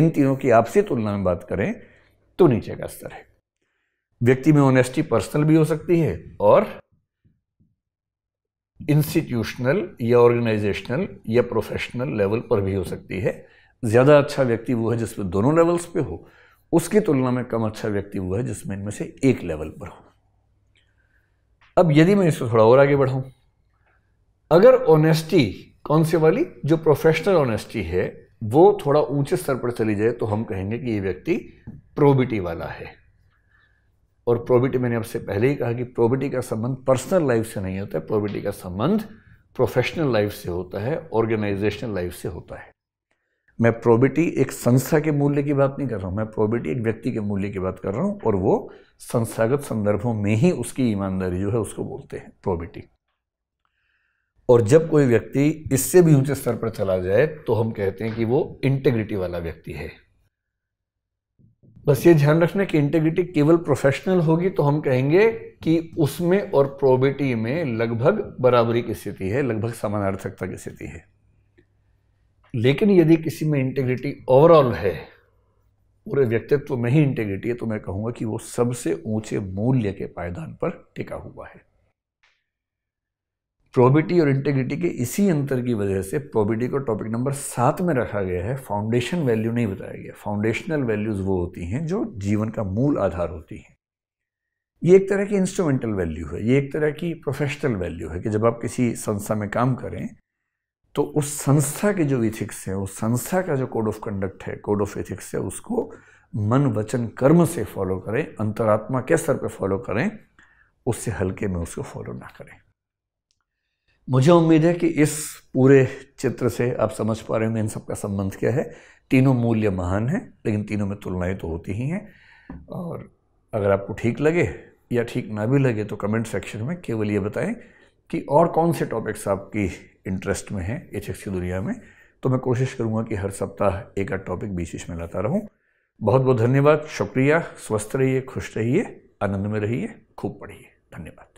इन तीनों की आपसी तुलना में बात करें तो नीचे का स्तर है व्यक्ति में ऑनेस्टी पर्सनल भी हो सकती है और इंस्टीट्यूशनल या ऑर्गेनाइजेशनल या प्रोफेशनल लेवल पर भी हो सकती है ज़्यादा अच्छा व्यक्ति वो है जिसमें दोनों लेवल्स पे हो उसकी तुलना में कम अच्छा व्यक्ति वो है जिसमें इनमें से एक लेवल पर हो अब यदि मैं इसको थोड़ा और आगे बढ़ाऊं अगर ऑनेस्टी कौन सी वाली जो प्रोफेशनल ऑनेस्टी है वो थोड़ा ऊंचे स्तर पर चली जाए तो हम कहेंगे कि ये व्यक्ति प्रोबिटी वाला है और प्रोबिटी मैंने आपसे पहले ही कहा कि प्रोबिटी का संबंध पर्सनल लाइफ से नहीं होता है प्रोबिटी का संबंध प्रोफेशनल लाइफ से होता है ऑर्गेनाइजेशनल लाइफ से होता है मैं प्रोबिटी एक संस्था के मूल्य की बात नहीं कर रहा हूँ मैं प्रोबिटी एक व्यक्ति के मूल्य की बात कर रहा हूँ और वो संस्थागत संदर्भों में ही उसकी ईमानदारी जो है उसको बोलते हैं प्रोबिटी और जब कोई व्यक्ति इससे भी ऊंचे स्तर पर चला जाए तो हम कहते हैं कि वो इंटेग्रिटी वाला व्यक्ति है बस ये ध्यान रखना कि इंटेग्रिटी केवल प्रोफेशनल होगी तो हम कहेंगे कि उसमें और प्रोबिटी में लगभग बराबरी की स्थिति है लगभग समानार्थकता की स्थिति है लेकिन यदि किसी में इंटेग्रिटी ओवरऑल है पूरे व्यक्तित्व में ही इंटेग्रिटी है तो मैं कहूंगा कि वो सबसे ऊंचे मूल्य के पायदान पर टिका हुआ है प्रोबिटी और इंटेग्रिटी के इसी अंतर की वजह से प्रोबिटी को टॉपिक नंबर सात में रखा गया है फाउंडेशन वैल्यू नहीं बताया गया फाउंडेशनल वैल्यूज़ वो होती हैं जो जीवन का मूल आधार होती हैं ये एक तरह की इंस्ट्रूमेंटल वैल्यू है ये एक तरह की प्रोफेशनल वैल्यू है कि जब आप किसी संस्था में काम करें तो उस संस्था के जो इथिक्स हैं उस संस्था का जो कोड ऑफ कंडक्ट है कोड ऑफ इथिक्स है उसको मन वचन कर्म से फॉलो करें अंतरात्मा के स्तर पर फॉलो करें उससे हल्के में उसको फॉलो ना करें मुझे उम्मीद है कि इस पूरे चित्र से आप समझ पा रहे होंगे इन सब का संबंध क्या है तीनों मूल्य महान हैं लेकिन तीनों में तुलनाएं तो होती ही हैं और अगर आपको ठीक लगे या ठीक ना भी लगे तो कमेंट सेक्शन में केवल ये बताएं कि और कौन से टॉपिक्स आपकी इंटरेस्ट में हैं एच की दुनिया में तो मैं कोशिश करूँगा कि हर सप्ताह एक आध टॉपिक बीच बीच में लाता रहूँ बहुत बहुत धन्यवाद शुक्रिया स्वस्थ रहिए खुश रहिए आनंद में रहिए खूब पढ़िए धन्यवाद